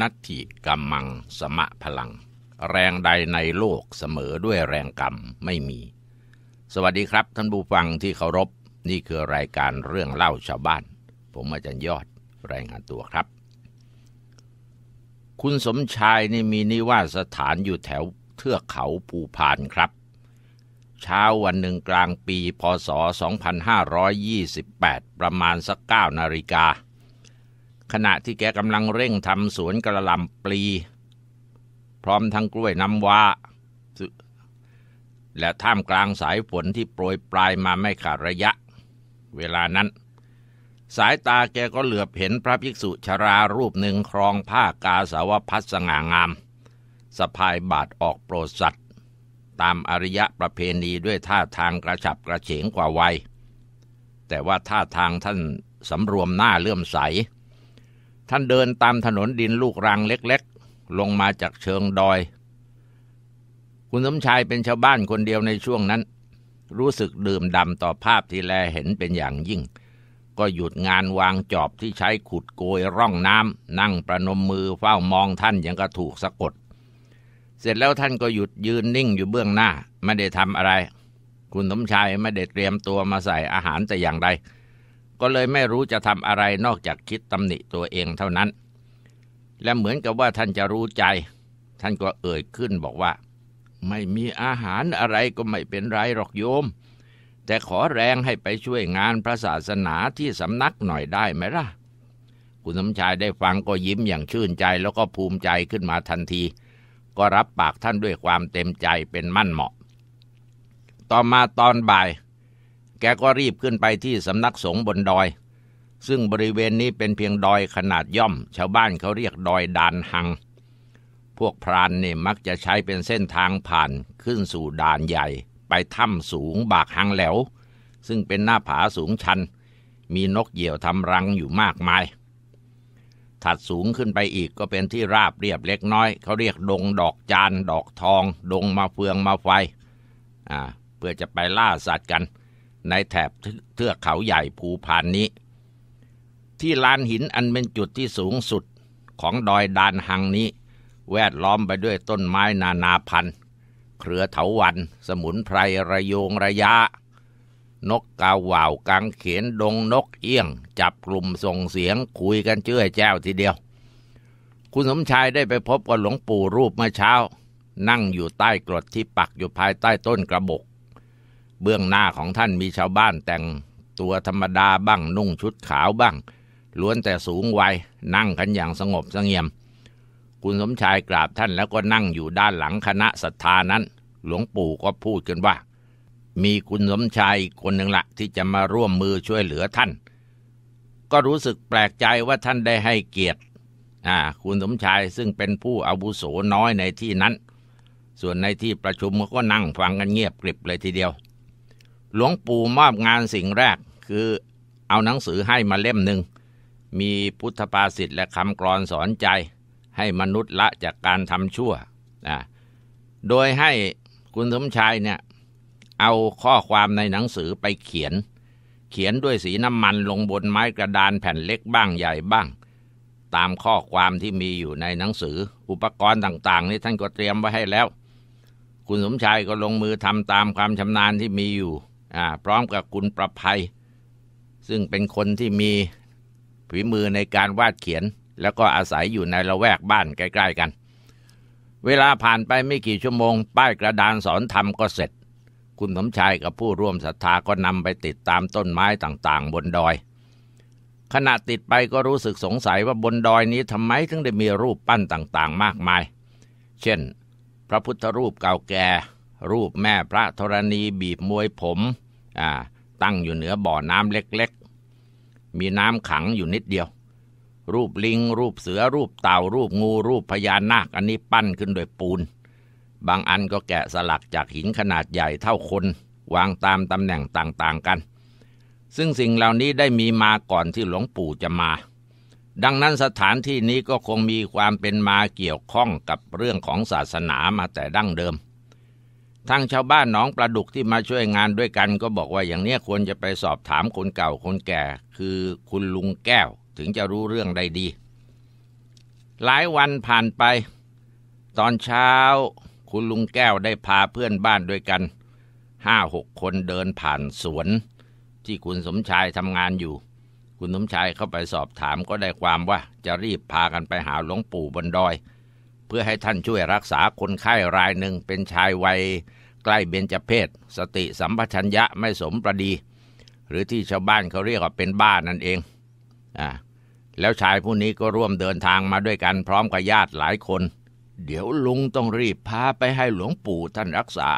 นัตถิกัมมังสมะพลัง แรงใดในโลกเสมอด้วยแรงกรรมไม่มี สวัสดีครับท่านผู้ฟังที่เคารพ นี่คือรายการเรื่องเล่าชาวบ้าน ผมอาจารย์ยอดรายงานตัวครับ คุณสมชายนี่มีนิวาสถานอยู่แถวเทือกเขาภูพานครับ เช้าวันหนึ่งกลางปีพศ 2528 ประมาณสัก9นาฬิกาขณะที่แกกำลังเร่งทำสวนกระลำปลีพร้อมทั้งกล้วยน้ำว้า และท่ามกลางสายฝนที่โปรยปลายมาไม่ขาดระยะ เวลานั้น สายตาแกก็เหลือบเห็นพระภิกษุชารารูปหนึ่งครองผ้ากาสาวพัดสง่างามสะพายบาดออกโปรสัตว์ ตามอริยะประเพณีด้วยท่าทางกระฉับกระเฉงกว่าวัยแต่ว่าท่าทางท่านสำรวมหน้าเลื่อมใสท่านเดินตามถนนดินลูกรังเล็กๆ ลงมาจากเชิงดอย คุณสมชายเป็นชาวบ้านคนเดียวในช่วงนั้น รู้สึกดื่มดำต่อภาพที่แลเห็นเป็นอย่างยิ่ง ก็หยุดงานวางจอบที่ใช้ขุดโกยร่องน้ำนั่งประนมมือเฝ้ามองท่านอย่างกระถูกสะกด เสร็จแล้วท่านก็หยุดยืนนิ่งอยู่เบื้องหน้า ไม่ได้ทำอะไร คุณสมชายไม่ได้เตรียมตัวมาใส่อาหารแต่อย่างใดก็เลยไม่รู้จะทำอะไรนอกจากคิดตำหนิตัวเองเท่านั้น และเหมือนกับว่าท่านจะรู้ใจ ท่านก็เอ่ยขึ้นบอกว่า ไม่มีอาหารอะไรก็ไม่เป็นไรหรอกโยม แต่ขอแรงให้ไปช่วยงานพระศาสนาที่สำนักหน่อยได้ไหมล่ะ คุณสมชายได้ฟังก็ยิ้มอย่างชื่นใจแล้วก็ภูมิใจขึ้นมาทันที ก็รับปากท่านด้วยความเต็มใจเป็นมั่นเหมาะ ต่อมาตอนบ่ายแกก็รีบขึ้นไปที่สำนักสงฆ์บนดอย ซึ่งบริเวณนี้เป็นเพียงดอยขนาดย่อม ชาวบ้านเขาเรียกดอยดานหัง พวกพรานเนี่ยมักจะใช้เป็นเส้นทางผ่านขึ้นสู่ด่านใหญ่ ไปถ้ำสูงบากหังแหลว ซึ่งเป็นหน้าผาสูงชัน มีนกเหยี่ยวทำรังอยู่มากมาย ถัดสูงขึ้นไปอีกก็เป็นที่ราบเรียบเล็กน้อย เขาเรียกดงดอกจาน ดอกทอง ดงมาเฟืองมาไฟเพื่อจะไปล่าสัตว์กันในแถบเทือกเขาใหญ่ภูพานนี้ ที่ลานหินอันเป็นจุดที่สูงสุดของดอยดานหังนี้ แวดล้อมไปด้วยต้นไม้นานาพันธุ์เครือเถาวัน สมุนไพร ระโยงระยะ นกกาวว่าวกังเขียนดงนกเอี้ยงจับกลุ่มส่งเสียงคุยกันเชื่อแจ้วทีเดียว คุณสมชายได้ไปพบกับหลวงปู่รูปเมื่อเช้า นั่งอยู่ใต้กรดที่ปักอยู่ภายใต้ต้นกระบกเบื้องหน้าของท่านมีชาวบ้านแต่งตัวธรรมดาบ้างนุ่งชุดขาวบ้างล้วนแต่สูงวัยนั่งกันอย่างสงบสงเงียม คุณสมชายกราบท่านแล้วก็นั่งอยู่ด้านหลังคณะศรัทธานั้น หลวงปู่ก็พูดกันว่า มีคุณสมชายคนหนึ่งละที่จะมาร่วมมือช่วยเหลือท่าน ก็รู้สึกแปลกใจว่าท่านได้ให้เกียรติคุณสมชายซึ่งเป็นผู้อาวุโสน้อยในที่นั้น ส่วนในที่ประชุมก็นั่งฟังกันเงียบกริบเลยทีเดียวหลวงปู่มอบงานสิ่งแรกคือเอาหนังสือให้มาเล่มหนึ่ง มีพุทธภาษิตและคำกรอนสอนใจให้มนุษย์ละจากการทำชั่วนะโดยให้คุณสมชายเนี่ย เอาข้อความในหนังสือไปเขียน เขียนด้วยสีน้ำมันลงบนไม้กระดานแผ่นเล็กบ้างใหญ่บ้าง ตามข้อความที่มีอยู่ในหนังสืออุปกรณ์ต่างๆนี่ท่านก็เตรียมไว้ให้แล้ว คุณสมชายก็ลงมือทำตามความชำนาญที่มีอยู่พร้อมกับคุณประภัย ซึ่งเป็นคนที่มีฝีมือในการวาดเขียน แล้วก็อาศัยอยู่ในละแวกบ้านใกล้ๆกัน เวลาผ่านไปไม่กี่ชั่วโมง ป้ายกระดานสอนธรรมก็เสร็จ คุณสมชายกับผู้ร่วมศรัทธาก็นำไปติดตามต้นไม้ต่างๆบนดอย ขณะติดไปก็รู้สึกสงสัยว่าบนดอยนี้ทำไมถึงได้มีรูปปั้นต่างๆมากมาย เช่น พระพุทธรูปเก่าแก่รูปแม่พระธรณีบีบมวยผมตั้งอยู่เหนือบ่อน้ำเล็ก ๆ มีน้ำขังอยู่นิดเดียว รูปลิง รูปเสือ รูปเต่ารูปงูรูปพญานาคอันนี้ปั้นขึ้นโดยปูน บางอันก็แกะสลักจากหินขนาดใหญ่เท่าคน วางตามตำแหน่งต่างๆกัน ซึ่งสิ่งเหล่านี้ได้มีมาก่อนที่หลวงปู่จะมา ดังนั้นสถานที่นี้ก็คงมีความเป็นมาเกี่ยวข้องกับเรื่องของศาสนามาแต่ดั้งเดิมทางชาวบ้านหนองปลาดุกที่มาช่วยงานด้วยกันก็บอกว่าอย่างเนี้ยควรจะไปสอบถามคนเก่าคนแก่ คือคุณลุงแก้ว ถึงจะรู้เรื่องได้ดี หลายวันผ่านไป ตอนเช้าคุณลุงแก้วได้พาเพื่อนบ้านด้วยกันห้าหกคนเดินผ่านสวน ที่คุณสมชายทำงานอยู่ คุณสมชายเข้าไปสอบถามก็ได้ความว่า จะรีบพากันไปหาหลวงปู่บนดอยเพื่อให้ท่านช่วยรักษาคนไข้รายหนึ่งเป็นชายวัย ใกล้เบญจเพศสติสัมปชัญญะไม่สมประดี หรือที่ชาวบ้านเขาเรียกว่าเป็นบ้านั่นเองอ่าแล้วชายผู้นี้ก็ร่วมเดินทางมาด้วยกัน พร้อมกับญาติหลายคน เดี๋ยวลุงต้องรีบพาไปให้หลวงปู่ท่านรักษา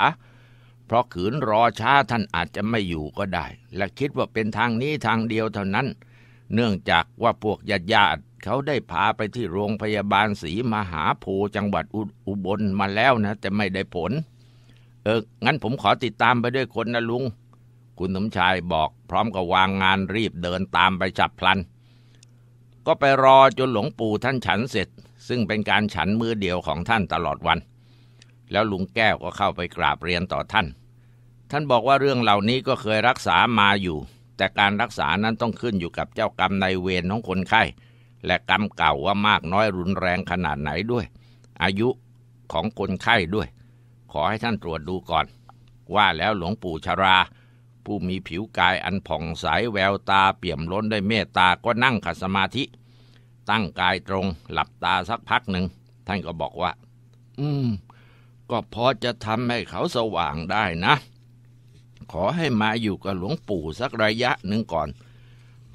เพราะขืนรอช้าท่านอาจจะไม่อยู่ก็ได้ และคิดว่าเป็นทางนี้ทางเดียวเท่านั้น เนื่องจากว่าพวกญาติญาติเขาได้พาไปที่โรงพยาบาลศรีมหาโพจังหวัดอุบลมาแล้วนะแต่ไม่ได้ผล เออ งั้นผมขอติดตามไปด้วยคนนะลุง คุณสมชายบอกพร้อมกับวางงานรีบเดินตามไปจับพลัน ก็ไปรอจนหลวงปู่ท่านฉันเสร็จ ซึ่งเป็นการฉันมือเดียวของท่านตลอดวัน แล้วลุงแก้วก็เข้าไปกราบเรียนต่อท่าน ท่านบอกว่าเรื่องเหล่านี้ก็เคยรักษามาอยู่ แต่การรักษานั้นต้องขึ้นอยู่กับเจ้ากรรมในเวรของคนไข้และกรรมเก่าว่ามากน้อยรุนแรงขนาดไหนด้วย อายุของคนไข้ด้วย ขอให้ท่านตรวจดูก่อน ว่าแล้วหลวงปู่ชาราผู้มีผิวกายอันผ่องใส แววตาเปี่ยมล้นด้วยเมตตาก็นั่งขัดสมาธิ ตั้งกายตรงหลับตาสักพักหนึ่งท่านก็บอกว่า อืม ก็พอจะทำให้เขาสว่างได้นะ ขอให้มาอยู่กับหลวงปู่สักระยะหนึ่งก่อน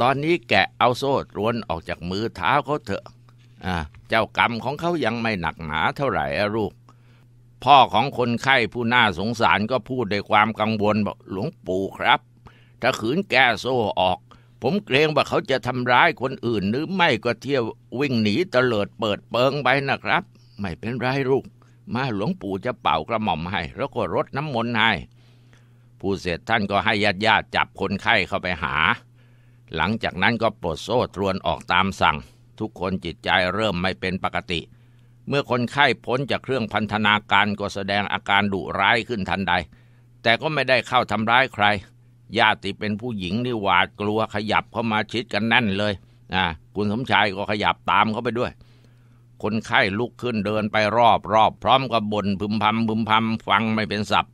ตอนนี้แกะเอาโซ่ตรวนออกจากมือเท้าเขาเถอะเจ้ากรรมของเขายังไม่หนักหนาเท่าไหร่ลูก พ่อของคนไข้ผู้น่าสงสารก็พูดด้วยความกังวลบอกหลวงปู่ครับ ถ้าขืนแก้โซ่ออก ผมเกรงว่าเขาจะทำร้ายคนอื่นหรือไม่ก็เที่ยววิ่งหนีเตลิดเปิดเปิงไปนะครับ ไม่เป็นไรลูก มาหลวงปู่จะเป่ากระหม่อมให้ แล้วก็รดน้ำมนต์ให้ ผู้เสร็จท่านก็ให้ญาติญาติจับคนไข้เข้าไปหาหลังจากนั้นก็ปลดโซ่ตรวนออกตามสั่ง ทุกคนจิตใจเริ่มไม่เป็นปกติ เมื่อคนไข้พ้นจากเครื่องพันธนาการ ก็แสดงอาการดุร้ายขึ้นทันใด แต่ก็ไม่ได้เข้าทำร้ายใครญาติเป็นผู้หญิงนี่หวาดกลัวขยับเข้ามาชิดกันแน่นเลยนะคุณสมชายก็ขยับตามเข้าไปด้วย คนไข้ลุกขึ้นเดินไปรอบรอบ พร้อมกับบ่นพึมพำพึมพำฟังไม่เป็นสับ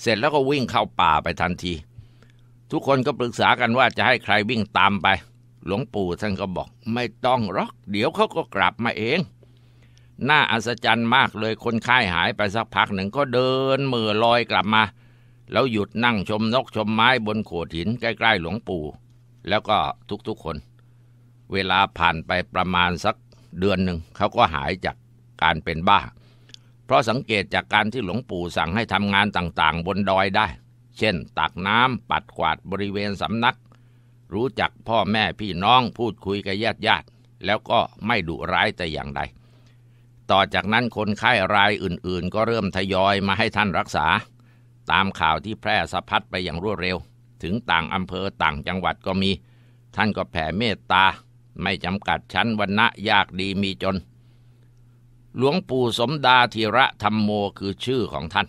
เสร็จแล้วก็วิ่งเข้าป่าไปทันทีทุกคนก็ปรึกษากันว่าจะให้ใครวิ่งตามไป หลวงปู่ท่านก็บอกไม่ต้องหรอกเดี๋ยวเขาก็กลับมาเอง น่าอัศจรรย์มากเลยคนไข้หายไปสักพักหนึ่งก็เดินมือลอยกลับมา แล้วหยุดนั่งชมนกชมไม้บนโขดหินใกล้ ๆ หลวงปู่แล้วก็ทุก ๆคน เวลาผ่านไปประมาณสักเดือนหนึ่งเขาก็หายจากการเป็นบ้า เพราะสังเกตจากการที่หลวงปู่สั่งให้ทำงานต่าง ๆ บนดอยได้เช่นตักน้ำปัดกวาดบริเวณสำนัก รู้จักพ่อแม่พี่น้องพูดคุยกับญาติญาติ แล้วก็ไม่ดุร้ายแต่อย่างใด ต่อจากนั้นคนไข้รายอื่นๆก็เริ่มทยอยมาให้ท่านรักษา ตามข่าวที่แพร่สะพัดไปอย่างรวดเร็ว ถึงต่างอำเภอต่างจังหวัดก็มี ท่านก็แผ่เมตตา ไม่จำกัดชั้นวันณะยากดีมีจน หลวงปู่สมดาธีระธรรมโมคือชื่อของท่าน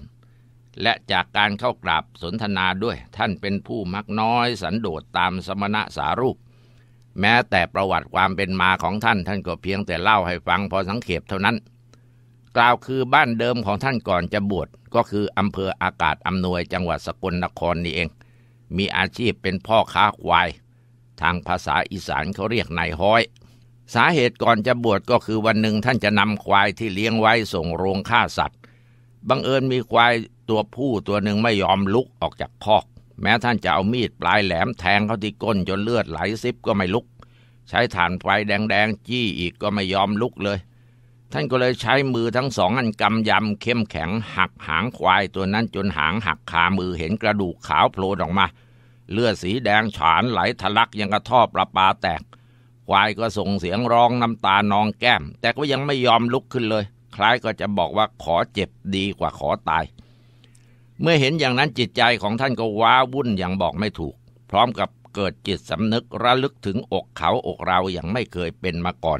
และจากการเข้ากราบสนทนาด้วยท่านเป็นผู้มักน้อยสันโดษตามสมณะสารูป แม้แต่ประวัติความเป็นมาของท่านท่านก็เพียงแต่เล่าให้ฟังพอสังเขปเท่านั้น กล่าวคือบ้านเดิมของท่านก่อนจะบวชก็คืออำเภออากาศอำนวยจังหวัดสกลนครนี่เอง มีอาชีพเป็นพ่อค้าควาย ทางภาษาอีสานเขาเรียกนายห้อย สาเหตุก่อนจะบวชก็คือวันหนึ่งท่านจะนำควายที่เลี้ยงไว้ส่งโรงฆ่าสัตว์บังเอิญมีควายตัวผู้ตัวหนึ่งไม่ยอมลุกออกจากคอก แม้ท่านจะเอามีดปลายแหลมแทงเขาที่ก้นจนเลือดไหลซิบก็ไม่ลุก ใช้ถ่านไฟแดงๆจี้อีกก็ไม่ยอมลุกเลย ท่านก็เลยใช้มือทั้งสองอันกำยำเข้มแข็งหักหางควายตัวนั้นจนหางหักขามือเห็นกระดูกขาวโผล่ออกมา เลือดสีแดงฉานไหลทะลักยังกระท่อประปาแตก ควายก็ส่งเสียงร้องน้ำตานองแก้มแต่ก็ยังไม่ยอมลุกขึ้นเลย คล้ายก็จะบอกว่าขอเจ็บดีกว่าขอตายเมื่อเห็นอย่างนั้นจิตใจของท่านก็ว้าวุ่นอย่างบอกไม่ถูก พร้อมกับเกิดจิตสำนึกระลึกถึงอกเขาอกเราอย่างไม่เคยเป็นมาก่อน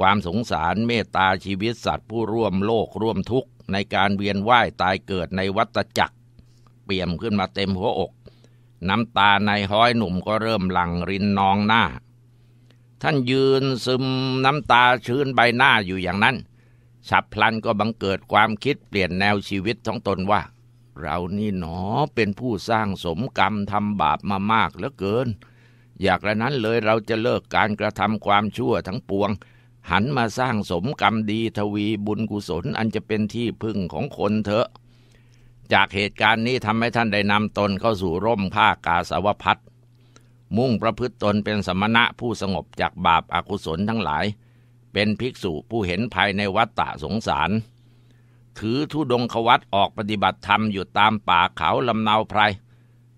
ความสงสารเมตตาชีวิตสัตว์ ผู้ร่วมโลกร่วมทุกข์ในการเวียนว่ายตายเกิดในวัฏจักร เปี่ยมขึ้นมาเต็มหัวอก น้ำตาในห้อยหนุ่มก็เริ่มหลั่งรินนองหน้า ท่านยืนซึมน้ำตาชื้นใบหน้าอยู่อย่างนั้น ฉับพลันก็บังเกิดความคิดเปลี่ยนแนวชีวิตของตนว่าเรานี่หนอเป็นผู้สร้างสมกรรมทำบาปมามากเหลือเกิน อยากระนั้นเลยเราจะเลิกการกระทำความชั่วทั้งปวง หันมาสร้างสมกรรมดีทวีบุญกุศลอันจะเป็นที่พึ่งของคนเถอะ จากเหตุการณ์นี้ทำให้ท่านได้นำตนเข้าสู่ร่มผ้ากาสาวพัดมุ่งประพฤติตนเป็นสมณะผู้สงบจากบาปอากุศลทั้งหลายเป็นภิกษุผู้เห็นภายในวัฏฏะสงสารถือธุดงควัตออกปฏิบัติธรรม อยู่ตามป่าเขาลำนาวไพร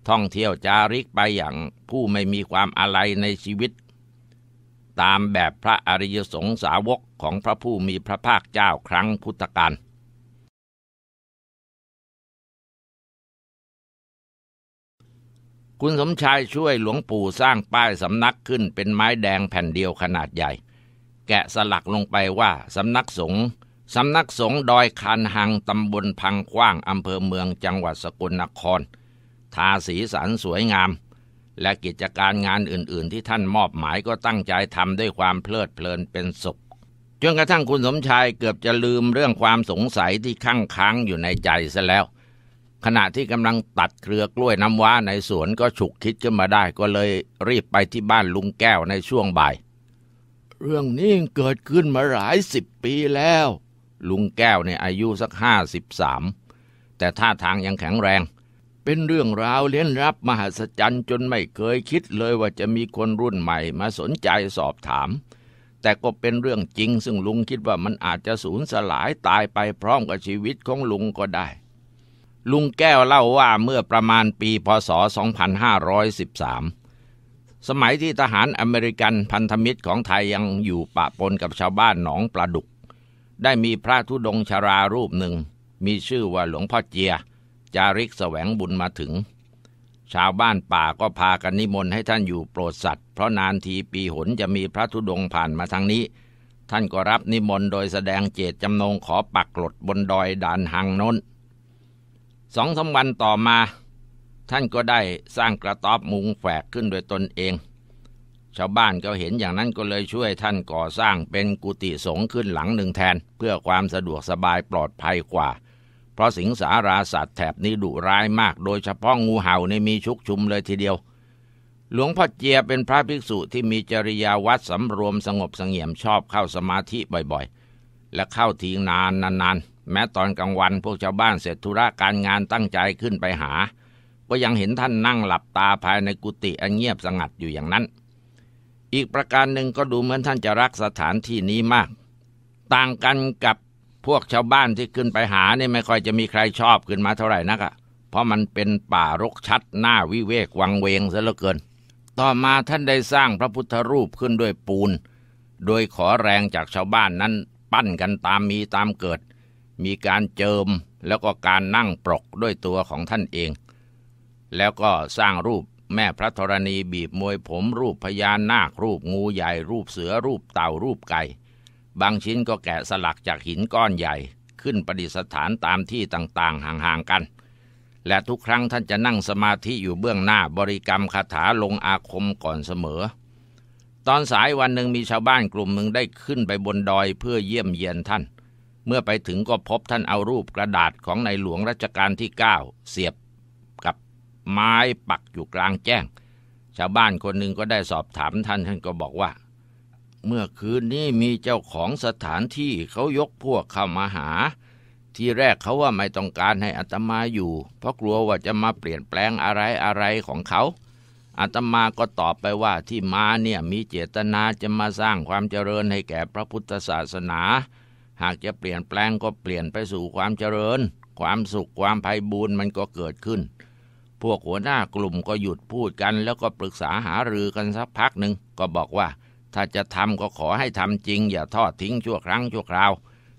ท่องเที่ยวจาริกไป อย่างผู้ไม่มีความอะไรในชีวิต ตามแบบพระอริยสงสาวกของพระผู้มีพระภาคเจ้าครั้งพุทธกาลคุณสมชายช่วยหลวงปู่สร้างป้ายสำนักขึ้นเป็นไม้แดงแผ่นเดียวขนาดใหญ่ แกะสลักลงไปว่าสำนักสงฆ์สำนักสงฆ์ดอยคานหังตำบลพังกว้างอำเภอเมืองจังหวัดสกลนคร ทาสีสันสวยงาม และกิจการงานอื่นๆที่ท่านมอบหมายก็ตั้งใจทำด้วยความเพลิดเพลินเป็นสุขจนกระทั่งคุณสมชายเกือบจะลืมเรื่องความสงสัยที่ค้างค้างอยู่ในใจซะแล้ว ขณะที่กำลังตัดเครือกล้วยน้ำว้าในสวนก็ฉุกคิดขึ้นมาได้ก็เลยรีบไปที่บ้านลุงแก้วในช่วงบ่าย เรื่องนี้เกิดขึ้นมาหลายสิบปีแล้วลุงแก้วในอายุสักห้าสิบสามแต่ท่าทางยังแข็งแรง เป็นเรื่องราวเลี้ยนรับมหัศจรรย์จนไม่เคยคิดเลยว่าจะมีคนรุ่นใหม่มาสนใจสอบถาม แต่ก็เป็นเรื่องจริงซึ่งลุงคิดว่ามันอาจจะสูญสลายตายไปพร้อมกับชีวิตของลุงก็ได้ ลุงแก้วเล่าว่าเมื่อประมาณปีพศ 2513 สมัยที่ทหารอเมริกันพันธมิตรของไทยยังอยู่ปะปนกับชาวบ้านหนองปลาดุกได้มีพระธุดงชารารูปหนึ่ง มีชื่อว่าหลวงพ่อเจีย จาริกสแสวงบุญมาถึง ชาวบ้านป่าก็พากันนิมนต์ให้ท่านอยู่โปรดสัตว์ เพราะนานทีปีหนจะมีพระธุดงผ่านมาทางนี้ ท่านก็รับนิมนต์โดยแสดงเจตจำนงขอปักหลดบนดอยด่านหังน้น สองสาวันต่อมา ท่านก็ได้สร้างกระต๊อบมุงแฝกขึ้นโดยตนเองชาวบ้านก็เห็นอย่างนั้นก็เลยช่วยท่านก่อสร้างเป็นกุฏิสงฆ์ขึ้นหลังหนึ่งแทนเพื่อความสะดวกสบายปลอดภัยกว่า เพราะสิงสาราสัตว์แถบนี้ดุร้ายมาก โดยเฉพาะงูเห่าในมีชุกชุมเลยทีเดียว หลวงพ่อเจียเป็นพระภิกษุที่มีจริยาวัดสำรวมสงบสงเงียมชอบเข้าสมาธิบ่อยๆ และเข้าทีนานนานๆ แม้ตอนกลางวันพวกชาวบ้านเสร็จธุระการงานตั้งใจขึ้นไปหา ก็ยังเห็นท่านนั่งหลับตาภายในกุฏิอันเงียบสงัดอยู่อย่างนั้นอีกประการหนึ่งก็ดูเหมือนท่านจะรักสถานที่นี้มาก ต่างกันกับพวกชาวบ้านที่ขึ้นไปหาเนี่ยไม่ค่อยจะมีใครชอบขึ้นมาเท่าไหร่นักอะเพราะมันเป็นป่ารกชัดหน้าวิเวกวังเวงซะเหลือเกิน ต่อมาท่านได้สร้างพระพุทธรูปขึ้นด้วยปูนโดยขอแรงจากชาวบ้านนั้นปั้นกันตามมีตามเกิด มีการเจิมแล้วก็การนั่งปรกด้วยตัวของท่านเอง แล้วก็สร้างรูปแม่พระธรณีบีบมวยผมรูปพญานาครูปงูใหญ่ รูปเสือรูปเต่ารูปไก่ บางชิ้นก็แกะสลักจากหินก้อนใหญ่ขึ้นประดิษฐานตามที่ต่างๆห่างๆกัน และทุกครั้งท่านจะนั่งสมาธิอยู่เบื้องหน้าบริกรรมคาถาลงอาคมก่อนเสมอ ตอนสายวันหนึ่งมีชาวบ้านกลุ่มหนึ่งได้ขึ้นไปบนดอยเพื่อเยี่ยมเยียนท่าน เมื่อไปถึงก็พบท่านเอารูปกระดาษของในหลวงรัชกาลที่9เสียบไม้ปักอยู่กลางแจ้ง ชาวบ้านคนหนึ่งก็ได้สอบถามท่าน ท่านก็บอกว่า เมื่อคืนนี้มีเจ้าของสถานที่เขายกพวกเข้ามาหา ที่แรกเขาว่าไม่ต้องการให้อัตมาอยู่ เพราะกลัวว่าจะมาเปลี่ยนแปลงอะไรอะไรของเขา อัตมาก็ตอบไปว่าที่มาเนี่ยมีเจตนาจะมาสร้างความเจริญให้แก่พระพุทธศาสนา หากจะเปลี่ยนแปลงก็เปลี่ยนไปสู่ความเจริญ ความสุข ความภัยบูรณ์มันก็เกิดขึ้นพวกหัวหน้ากลุ่มก็หยุดพูดกัน แล้วก็ปรึกษาหารือกันสักพักหนึ่งก็บอกว่าถ้าจะทำก็ขอให้ทำจริง อย่าทอดทิ้งชั่วครั้งชั่วคราว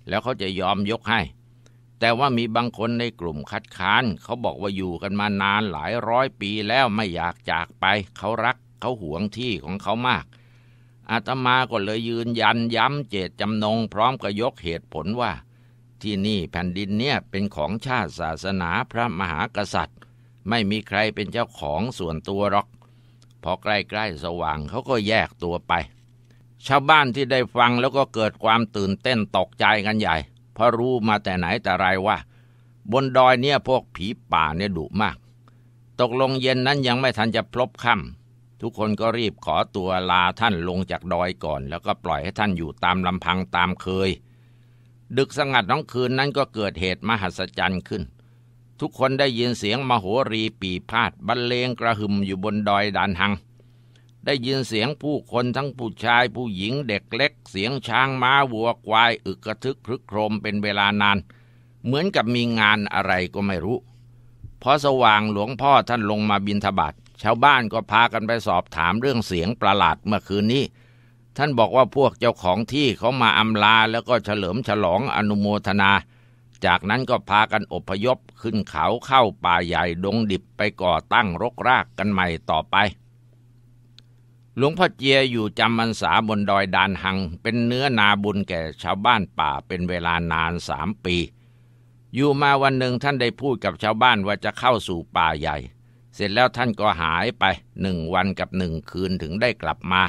แล้วเขาจะยอมยกให้ แต่ว่ามีบางคนในกลุ่มคัดค้าน เขาบอกว่าอยู่กันมานานหลายร้อยปีแล้วไม่อยากจากไป เขารักเขาหวงที่ของเขามาก อาตมาก็เลยยืนยันย้ำเจตจำนง พร้อมกับยกเหตุผลว่า ที่นี่แผ่นดินเนี่ยเป็นของชาติศาสนาพระมหากษัตริย์ไม่มีใครเป็นเจ้าของส่วนตัวหรอกพอใกล้ๆสว่างเขาก็แยกตัวไป ชาวบ้านที่ได้ฟังแล้วก็เกิดความตื่นเต้นตกใจกันใหญ่ เพราะรู้มาแต่ไหนแต่ไรว่า บนดอยเนี่ยพวกผีป่าเนี่ยดุมาก ตกลงเย็นนั้นยังไม่ทันจะพลบค่ำทุกคนก็รีบขอตัวลาท่านลงจากดอยก่อน แล้วก็ปล่อยให้ท่านอยู่ตามลำพังตามเคย ดึกสงัดน้องคืนนั้นก็เกิดเหตุมหัศจรรย์ขึ้นทุกคนได้ยินเสียงมโหรีปีพาดบรรเลงกระหึ่มอยู่บนดอยดานหัง ได้ยินเสียงผู้คนทั้งผู้ชายผู้หญิงเด็กเล็กเสียงช้างม้าวัวควายอึกกระทึกครึกโครมเป็นเวลานานเหมือนกับมีงานอะไรก็ไม่รู้ พอสว่างหลวงพ่อท่านลงมาบินทบาทชาวบ้านก็พากันไปสอบถามเรื่องเสียงประหลาดเมื่อคืนนี้ท่านบอกว่าพวกเจ้าของที่เขามาอำลาแล้วก็เฉลิมฉลองอนุโมทนาจากนั้นก็พากันอพยพขึ้นเขาเข้าป่าใหญ่ดงดิบไปก่อตั้งรกรากกันใหม่ต่อไป หลวงพ่อเจียอยู่จำมันสาบนดอยดานหัง เป็นเนื้อนาบุญแก่ชาวบ้านป่าเป็นเวลานานสามปี อยู่มาวันหนึ่งท่านได้พูดกับชาวบ้านว่าจะเข้าสู่ป่าใหญ่ เสร็จแล้วท่านก็หายไปหนึ่งวันกับหนึ่งคืนถึงได้กลับมา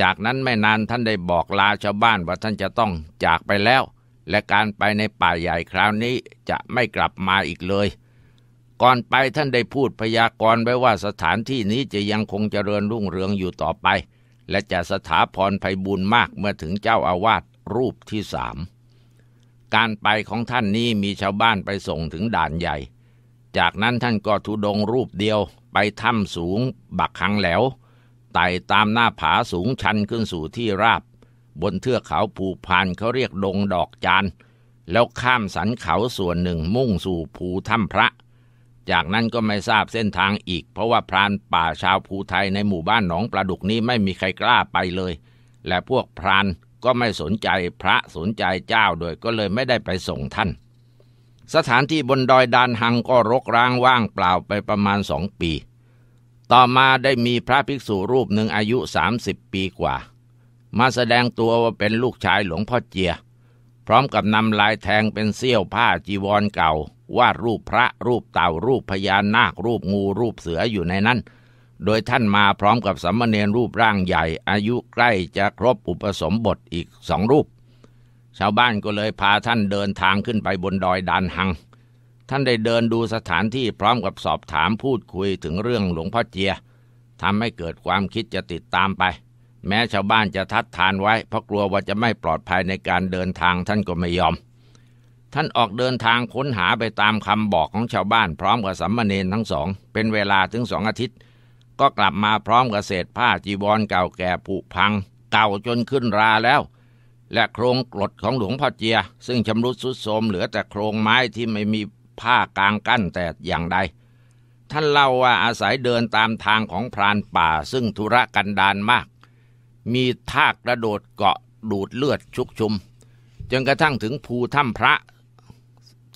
จากนั้นไม่นานท่านได้บอกลาชาวบ้านว่าท่านจะต้องจากไปแล้วและการไปในป่าใหญ่คราวนี้จะไม่กลับมาอีกเลย ก่อนไปท่านได้พูดพยากรณ์ไว้ว่าสถานที่นี้จะยังคงเจริญรุ่งเรืองอยู่ต่อไป และจะสถาพรภัยบุญมากเมื่อถึงเจ้าอาวาสรูปที่สาม การไปของท่านนี้มีชาวบ้านไปส่งถึงด่านใหญ่ จากนั้นท่านก็ทุดงรูปเดียวไปถ้ำสูงบักขังแหลวไต่ตามหน้าผาสูงชันขึ้นสู่ที่ราบบนเทือกเขาภูพานเขาเรียกดงดอกจาน แล้วข้ามสันเขาส่วนหนึ่งมุ่งสู่ภูถ้ำพระ จากนั้นก็ไม่ทราบเส้นทางอีก เพราะว่าพรานป่าชาวภูไทยในหมู่บ้านหนองปลาดุกนี้ไม่มีใครกล้าไปเลย และพวกพรานก็ไม่สนใจพระสนใจเจ้าโดยก็เลยไม่ได้ไปส่งท่าน สถานที่บนดอยดานหังก็รกร้างว่างเปล่าไปประมาณสองปี ต่อมาได้มีพระภิกษุรูปหนึ่งอายุ 30 ปีกว่ามาแสดงตัวว่าเป็นลูกชายหลวงพ่อเจีย พร้อมกับนำลายแทงเป็นเสี้ยวผ้าจีวรเก่าวาดรูปพระรูปเต่ารูปพญานาครูปงูรูปเสืออยู่ในนั้น โดยท่านมาพร้อมกับสมณเณรรูปร่างใหญ่อายุใกล้จะครบอุปสมบทอีกสองรูป ชาวบ้านก็เลยพาท่านเดินทางขึ้นไปบนดอยดานหัง ท่านได้เดินดูสถานที่พร้อมกับสอบถามพูดคุยถึงเรื่องหลวงพ่อเจียทำให้เกิดความคิดจะติดตามไปแม้ชาวบ้านจะทัดทานไว้เพราะกลัวว่าจะไม่ปลอดภัยในการเดินทางท่านก็ไม่ยอม ท่านออกเดินทางค้นหาไปตามคำบอกของชาวบ้านพร้อมกับสัมมาเนนทั้งสอง เป็นเวลาถึงสองอาทิตย์ ก็กลับมาพร้อมกับเศษผ้าจีวรเก่าแก่ผุพังเก่าจนขึ้นราแล้ว และโครงกรดของหลวงพ่อเจีย ซึ่งชำรุดสุดโทรมเหลือแต่โครงไม้ที่ไม่มีผ้ากางกั้นแต่อย่างใดท่านเล่าว่าอาศัยเดินตามทางของพรานป่าซึ่งธุระกันดารมากมีท่ากระโดดเกาะดูดเลือดชุกชุม จนกระทั่งถึงภูถ้ำพระ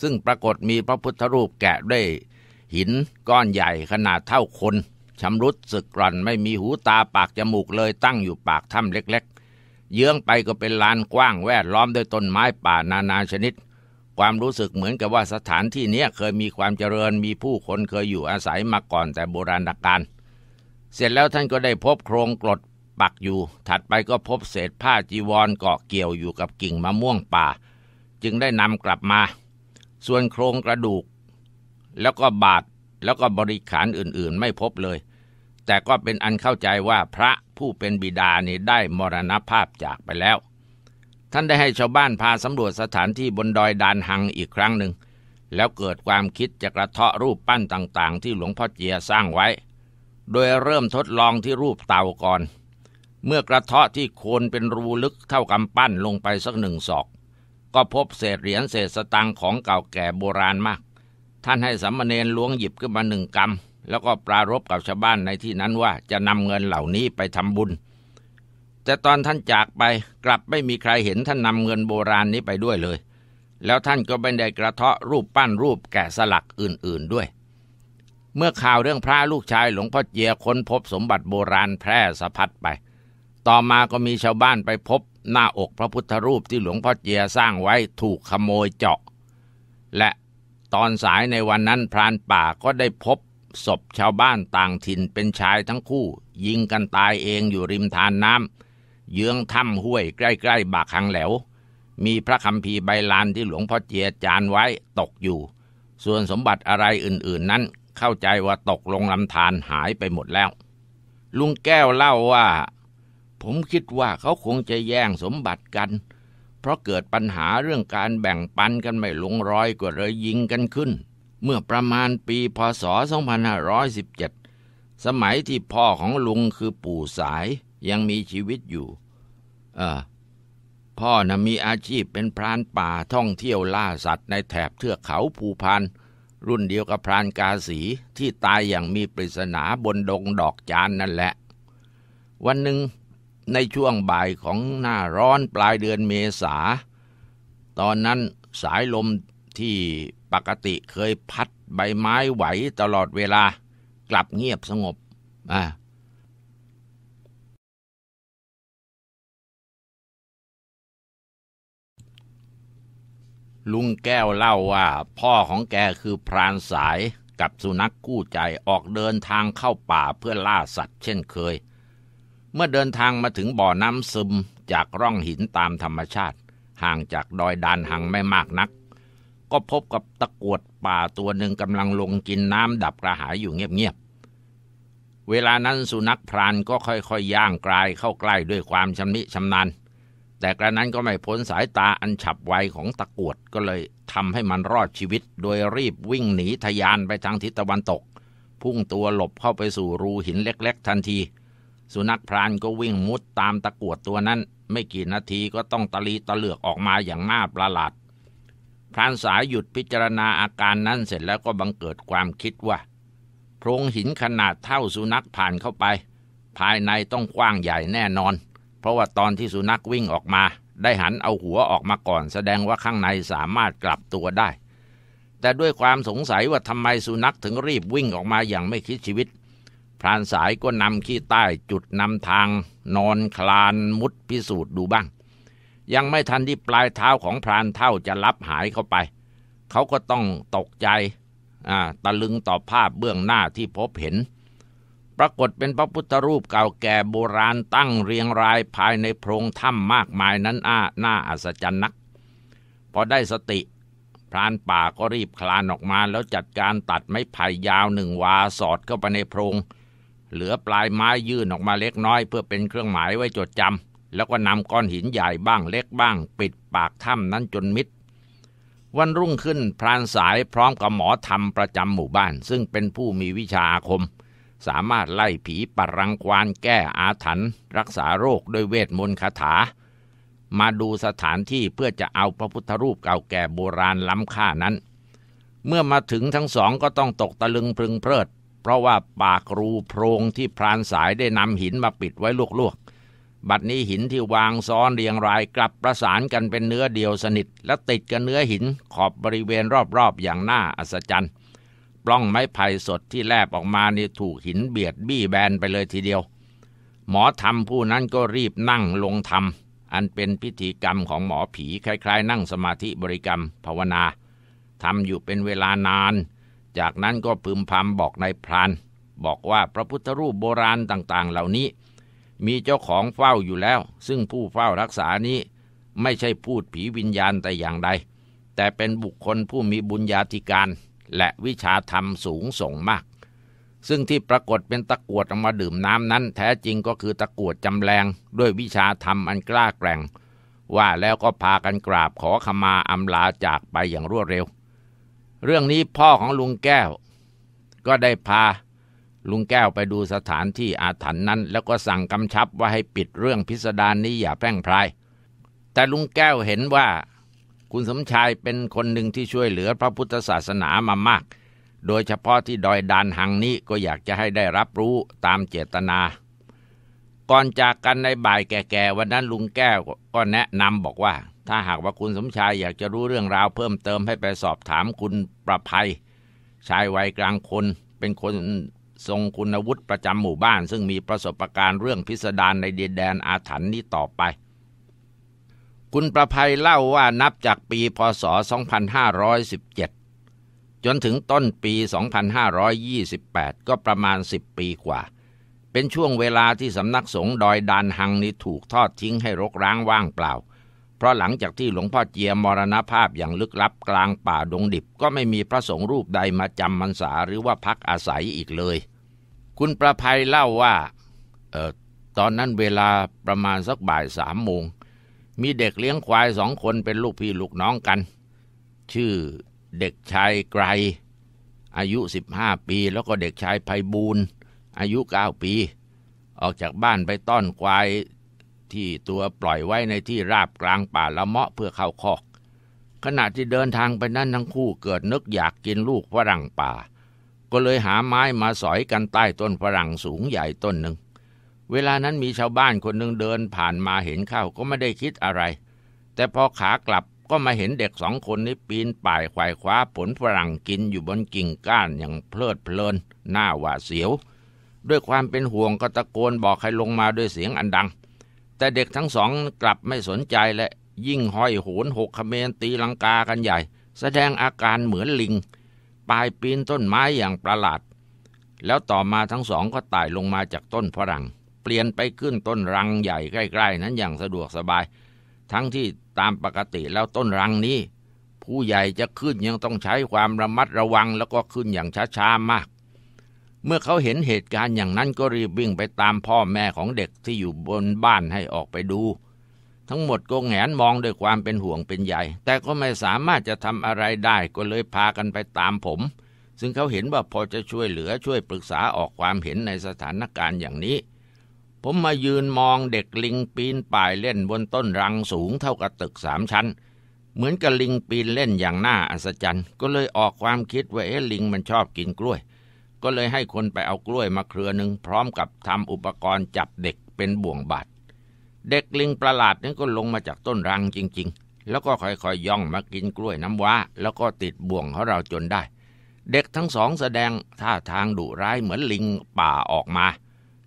ซึ่งปรากฏมีพระพุทธรูปแกะด้วยหินก้อนใหญ่ขนาดเท่าคนชำรุดสึกกร่อน ไม่มีหูตาปากจมูกเลยตั้งอยู่ปากถ้ำเล็ก ๆ เยื้องไปก็เป็นลานกว้างแวดล้อมด้วยต้นไม้ป่านานาชนิด ความรู้สึกเหมือนกับว่าสถานที่นี้ เคยมีความเจริญ มีผู้คนเคยอยู่อาศัยมาก่อนแต่โบราณกาล เสร็จแล้วท่านก็ได้พบโครงกรดปักอยู่ ถัดไปก็พบเศษผ้าจีวรเกาะเกี่ยวอยู่กับกิ่งมะม่วงป่า จึงได้นำกลับมา ส่วนโครงกระดูก แล้วก็บาดแล้วก็บริขารอื่นๆไม่พบเลย แต่ก็เป็นอันเข้าใจว่าพระผู้เป็นบิดานี่ได้มรณภาพจากไปแล้ว ท่านได้ให้ชาวบ้านพาสำรวจสถานที่บนดอยดานหังอีกครั้งหนึ่ง แล้วเกิดความคิดจะกระเทาะรูปปั้นต่าง ๆ ที่หลวงพ่อเจียสร้างไว้ โดยเริ่มทดลองที่รูปเต่าก่อนเมื่อกระเทาะที่โคนเป็นรูลึกเท่ากำปั้นลงไปสักหนึ่งศอก ก็พบเศษเหรียญเศษสตังของเก่าแก่โบราณมาก ท่านให้สามเณรล้วงหยิบขึ้นมาหนึ่งกำ แล้วก็ปรารบกับชาวบ้านในที่นั้นว่าจะนำเงินเหล่านี้ไปทำบุญแต่ตอนท่านจากไปกลับไม่มีใครเห็นท่านนำเงินโบราณนี้ไปด้วยเลย แล้วท่านก็ไ็นได้กระเทาะรูปปั้นรูปแกะสลักอื่นๆด้วย เมื่อข่าวเรื่องพระลูกชายหลวงพ่อเจียค้นพบสมบัติโบราณแพร่สะพัดไปต่อมาก็มีชาวบ้านไปพบ หน้าอกพระพุทธรูปที่หลวงพ่อเจียสร้างไว้ถูกขโมยเจาะ และตอนสายในวันนั้นพรานป่าก็ได้พบ ศพชาวบ้านต่างถิ่นเป็นชายทั้งคู่ ยิงกันตายเองอยู่ริมทานน้ำ เยื้องถ้ำห้วยใกล้ ๆบากหังแหลว มีพระคำพีใบลานที่หลวงพ่อเจียจานไว้ตกอยู่ ส่วนสมบัติอะไรอื่นๆ นั้น เข้าใจว่าตกลงลำธารหายไปหมดแล้ว ลุงแก้วเล่าว่าผมคิดว่าเขาคงจะแย่งสมบัติกัน เพราะเกิดปัญหาเรื่องการแบ่งปันกันไม่ลงรอยก็เลยยิงกันขึ้น เมื่อประมาณปีพศ 2517 สมัยที่พ่อของลุงคือปู่สายยังมีชีวิตอยู่ เออพ่อนะ่ะมีอาชีพเป็นพรานป่าท่องเที่ยวล่าสัตว์ในแถบเทือกเขาภูพาน รุ่นเดียวกับพรานกาสีที่ตายอย่างมีปริศนาบนดงดอกจานนั่นแหละ วันหนึ่งในช่วงบ่ายของหน้าร้อนปลายเดือนเมษา ตอนนั้นสายลมที่ปกติเคยพัดใบไม้ไหวตลอดเวลากลับเงียบสงบอ่ลุงแก้วเล่าว่าพ่อของแกคือพรานสายกับสุนัขกกู้ใจออกเดินทางเข้าป่าเพื่อล่าสัตว์เช่นเคยเมื่อเดินทางมาถึงบ่อน้ำซึมจากร่องหินตามธรรมชาติห่างจากดอยดานหังไม่มากนักก็พบกับตะกวดป่าตัวหนึ่งกำลังลงกินน้ำดับกระหายอยู่เงียบๆ เวลานั้นสุนัขพรานก็ค่อย ๆย่างกลายเข้าใกล้ด้วยความชำนิชำนาญ แต่กระนั้นก็ไม่พ้นสายตาอันฉับไวของตะกวดก็เลยทำให้มันรอดชีวิตโดยรีบวิ่งหนีทะยานไปทางทิศตะวันตก พุ่งตัวหลบเข้าไปสู่รูหินเล็ก ๆ ทันทีสุนัขพรานก็วิ่งมุดตามตะกวดตัวนั้น ไม่กี่นาทีก็ต้องตะลีตะเลือกออกมาอย่างน่าประหลาด พรานสายหยุดพิจารณาอาการนั้นเสร็จแล้วก็บังเกิดความคิดว่าโพรงหินขนาดเท่าสุนัขผ่านเข้าไป ภายในต้องกว้างใหญ่แน่นอน เพราะว่าตอนที่สุนัขวิ่งออกมา ได้หันเอาหัวออกมาก่อน แสดงว่าข้างในสามารถกลับตัวได้ แต่ด้วยความสงสัยว่าทำไมสุนัขถึงรีบวิ่งออกมาอย่างไม่คิดชีวิตพรานสายก็นำขี้ใต้จุดนำทาง นอนคลานมุดพิสูจน์ดูบ้าง ยังไม่ทันที่ปลายเท้าของพรานเท่าจะลับหายเข้าไป เขาก็ต้องตกใจตะลึงต่อภาพเบื้องหน้าที่พบเห็น ปรากฏเป็นพระพุทธรูปเก่าแก่โบราณตั้งเรียงรายภายในโพรงถ้ำมากมายนั้น อ้าหน้าอัศจรรย์นัก พอได้สติพรานป่าก็รีบคลานออกมาแล้วจัดการตัดไม้ไผ่ยาวหนึ่งวาสอดเข้าไปในโพรงเหลือปลายไม้ยื่นออกมาเล็กน้อยเพื่อเป็นเครื่องหมายไว้จดจำแล้วก็นำก้อนหินใหญ่บ้างเล็กบ้างปิดปากถ้ำนั้นจนมิด วันรุ่งขึ้นพรานสายพร้อมกับหมอธรรมประจำหมู่บ้านซึ่งเป็นผู้มีวิชาอาคม สามารถไล่ผีปรังควานแก้อาถรรพ์รักษาโรคด้วยเวทมนต์คาถา มาดูสถานที่เพื่อจะเอาพระพุทธรูปเก่าแก่โบราณล้ำค่านั้น เมื่อมาถึงทั้งสองก็ต้องตกตะลึงพึงเพลิดพราะว่าปากรูโพรงที่พรานสายได้นำหินมาปิดไว้ลวกๆ บัดนี้หินที่วางซ้อนเรียงรายกลับประสานกันเป็นเนื้อเดียวสนิท และติดกับเนื้อหินขอบบริเวณรอบๆอย่างน่าอัศจรรย์ปล้องไม้ไผ่สดที่แลบออกมา นี่ถูกหินเบียดบี้แบนไปเลยทีเดียว หมอทำผู้นั้นก็รีบนั่งลงทำอันเป็นพิธีกรรมของหมอผี คล้าย ๆ นั่งสมาธิบริกรรมภาวนาทำอยู่เป็นเวลานานจากนั้นก็พึมพำบอกนายพราน บอกว่าพระพุทธรูปโบราณต่างๆเหล่านี้มีเจ้าของเฝ้าอยู่แล้ว ซึ่งผู้เฝ้ารักษานี้ไม่ใช่พูดผีวิญญาณแต่อย่างใด แต่เป็นบุคคลผู้มีบุญญาธิการ และวิชาธรรมสูงส่งมาก ซึ่งที่ปรากฏเป็นตะกวดออกมาดื่มน้ำนั้น แท้จริงก็คือตะกวดจำแรงด้วยวิชาธรรมอันกล้าแกร่งว่าแล้วก็พากันกราบขอขมาอำลาจากไปอย่างรวดเร็วเรื่องนี้พ่อของลุงแก้วก็ได้พา ลุงแก้วไปดูสถานที่อาถรรพ์นั้น แล้วก็สั่งกำชับว่าให้ปิดเรื่องพิสดารนี้อย่าแพร่งพรายแต่ลุงแก้วเห็นว่าคุณสมชายเป็นคนหนึ่งที่ช่วยเหลือพระพุทธศาสนามามาก โดยเฉพาะที่ดอยดานหังนี้ก็อยากจะให้ได้รับรู้ตามเจตนา ก่อนจากกันในบ่ายแก่ๆวันนั้นลุงแก้วก็แนะนำบอกว่าถ้าหากว่าคุณสมชายอยากจะรู้เรื่องราวเพิ่มเติมให้ไปสอบถามคุณประภัย ชายวัยกลางคนเป็นคนทรงคุณวุฒิประจำหมู่บ้านซึ่งมีประสบการณ์เรื่องพิสดารในดินแดนอาถรรพ์นี้ต่อไป คุณประภัยเล่าว่านับจากปีพศ 2517 จนถึงต้นปี 2528 ก็ประมาณ10ปีกว่า เป็นช่วงเวลาที่สำนักสงฆ์ดอยดานหังนี้ถูกทอดทิ้งให้รกร้างว่างเปล่าเพราะหลังจากที่หลวงพ่อเจียมมรณภาพอย่างลึกลับกลางป่าดงดิบก็ไม่มีพระสงฆ์รูปใดมาจำมันษาหรือว่าพักอาศัยอีกเลย คุณประภัยเล่าว่าออตอนนั้นเวลาประมาณสักบ่ายสามโมง มีเด็กเลี้ยงควายสองคนเป็นลูกพี่ลูกน้องกัน ชื่อเด็กชายไกรอายุ15ปีแล้วก็เด็กชายไพบูลอายุ9ปี ออกจากบ้านไปต้อนควายที่ตัวปล่อยไว้ในที่ราบกลางป่าละเมาะเพื่อเข้าคอก ขณะที่เดินทางไปนั้นทั้งคู่เกิดนึกอยากกินลูกฝรั่งป่า ก็เลยหาไม้มาสอยกันใต้ต้นฝรั่งสูงใหญ่ต้นหนึ่ง เวลานั้นมีชาวบ้านคนหนึ่งเดินผ่านมาเห็นเข้าก็ไม่ได้คิดอะไร แต่พอขากลับก็มาเห็นเด็กสองคนนี้ปีนป่ายควายคว้าผลฝรั่งกินอยู่บนกิ่งก้านอย่างเพลิดเพลิน หน้าหวาดเสียว ด้วยความเป็นห่วงก็ตะโกนบอกให้ลงมาด้วยเสียงอันดังแต่เด็กทั้งสองกลับไม่สนใจและยิ่งห้อยโหนหกขเมนตีลังกากันใหญ่ แสดงอาการเหมือนลิง ปลายปีนต้นไม้อย่างประหลาด แล้วต่อมาทั้งสองก็ไต่ลงมาจากต้นฝรั่งเปลี่ยนไปขึ้นต้นรังใหญ่ใกล้ ๆ นั้นอย่างสะดวกสบาย ทั้งที่ตามปกติแล้วต้นรังนี้ ผู้ใหญ่จะขึ้นยังต้องใช้ความระมัดระวังแล้วก็ขึ้นอย่างช้าๆมากเมื่อเขาเห็นเหตุการณ์อย่างนั้นก็รีบวิ่งไปตามพ่อแม่ของเด็กที่อยู่บนบ้านให้ออกไปดู ทั้งหมดก็แงนมองด้วยความเป็นห่วงเป็นใยแต่ก็ไม่สามารถจะทำอะไรได้ก็เลยพากันไปตามผม ซึ่งเขาเห็นว่าพอจะช่วยเหลือช่วยปรึกษาออกความเห็นในสถานการณ์อย่างนี้ ผมมายืนมองเด็กลิงปีนป่ายเล่นบนต้นรังสูง เท่ากับตึกสามชั้น เหมือนกับลิงปีนเล่นอย่างน่าอัศจรรย์ ก็เลยออกความคิดว่าเอ๊ะลิงมันชอบกินกล้วยก็เลยให้คนไปเอากล้วยมาเครือหนึ่งพร้อมกับทำอุปกรณ์จับเด็กเป็นบ่วงบาดเด็กลิงประหลาดนั้นก็ลงมาจากต้นรังจริงๆ แล้วก็ค่อยๆ ย่องมากินกล้วยน้ำว้าแล้วก็ติดบ่วงของเราจนได้ เด็กทั้งสองแสดงท่าทางดุร้ายเหมือนลิงป่าออกมา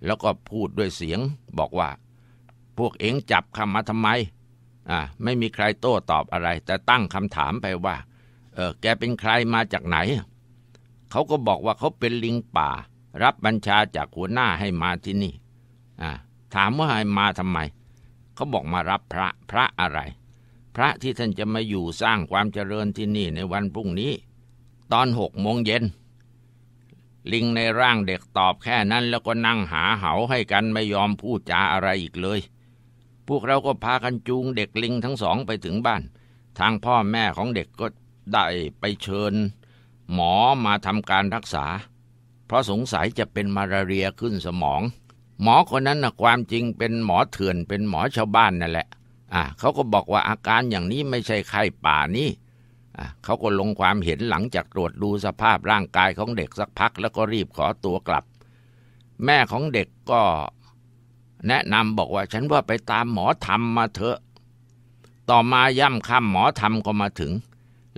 แล้วก็พูดด้วยเสียงบอกว่า พวกเอ็งจับข้ามาทำไมอ่าไม่มีใครโต้ตอบอะไรแต่ตั้งคำถามไปว่า เออแกเป็นใครมาจากไหนเขาก็บอกว่าเขาเป็นลิงป่ารับบัญชาจากหัวหน้าให้มาที่นี่อถามว่าให้มาทำไม เขาบอกมารับพระพระอะไรพระที่ท่านจะมาอยู่สร้างความเจริญที่นี่ในวันพรุ่งนี้ ตอนหกโมงเย็น ลิงในร่างเด็กตอบแค่นั้น แล้วก็นั่งหาเหาให้กันไม่ยอมพูดจาอะไรอีกเลย พวกเราก็พากันจูงเด็กลิงทั้งสองไปถึงบ้าน ทางพ่อแม่ของเด็กก็ได้ไปเชิญหมอมาทำการรักษา เพราะสงสัยจะเป็นมาลาเรียขึ้นสมอง หมอคนนั้นนะความจริงเป็นหมอเถื่อนเป็นหมอชาวบ้านนั่นแหละอ่ะเขาก็บอกว่าอาการอย่างนี้ไม่ใช่ไข้ป่านี่อ่ะเขาก็ลงความเห็นหลังจากตรวจดูสภาพร่างกายของเด็กสักพักแล้วก็รีบขอตัวกลับ แม่ของเด็กก็แนะนำบอกว่าฉันว่าไปตามหมอธรรมมาเถอะ ต่อมาย่ำค่ำหมอธรรมก็มาถึง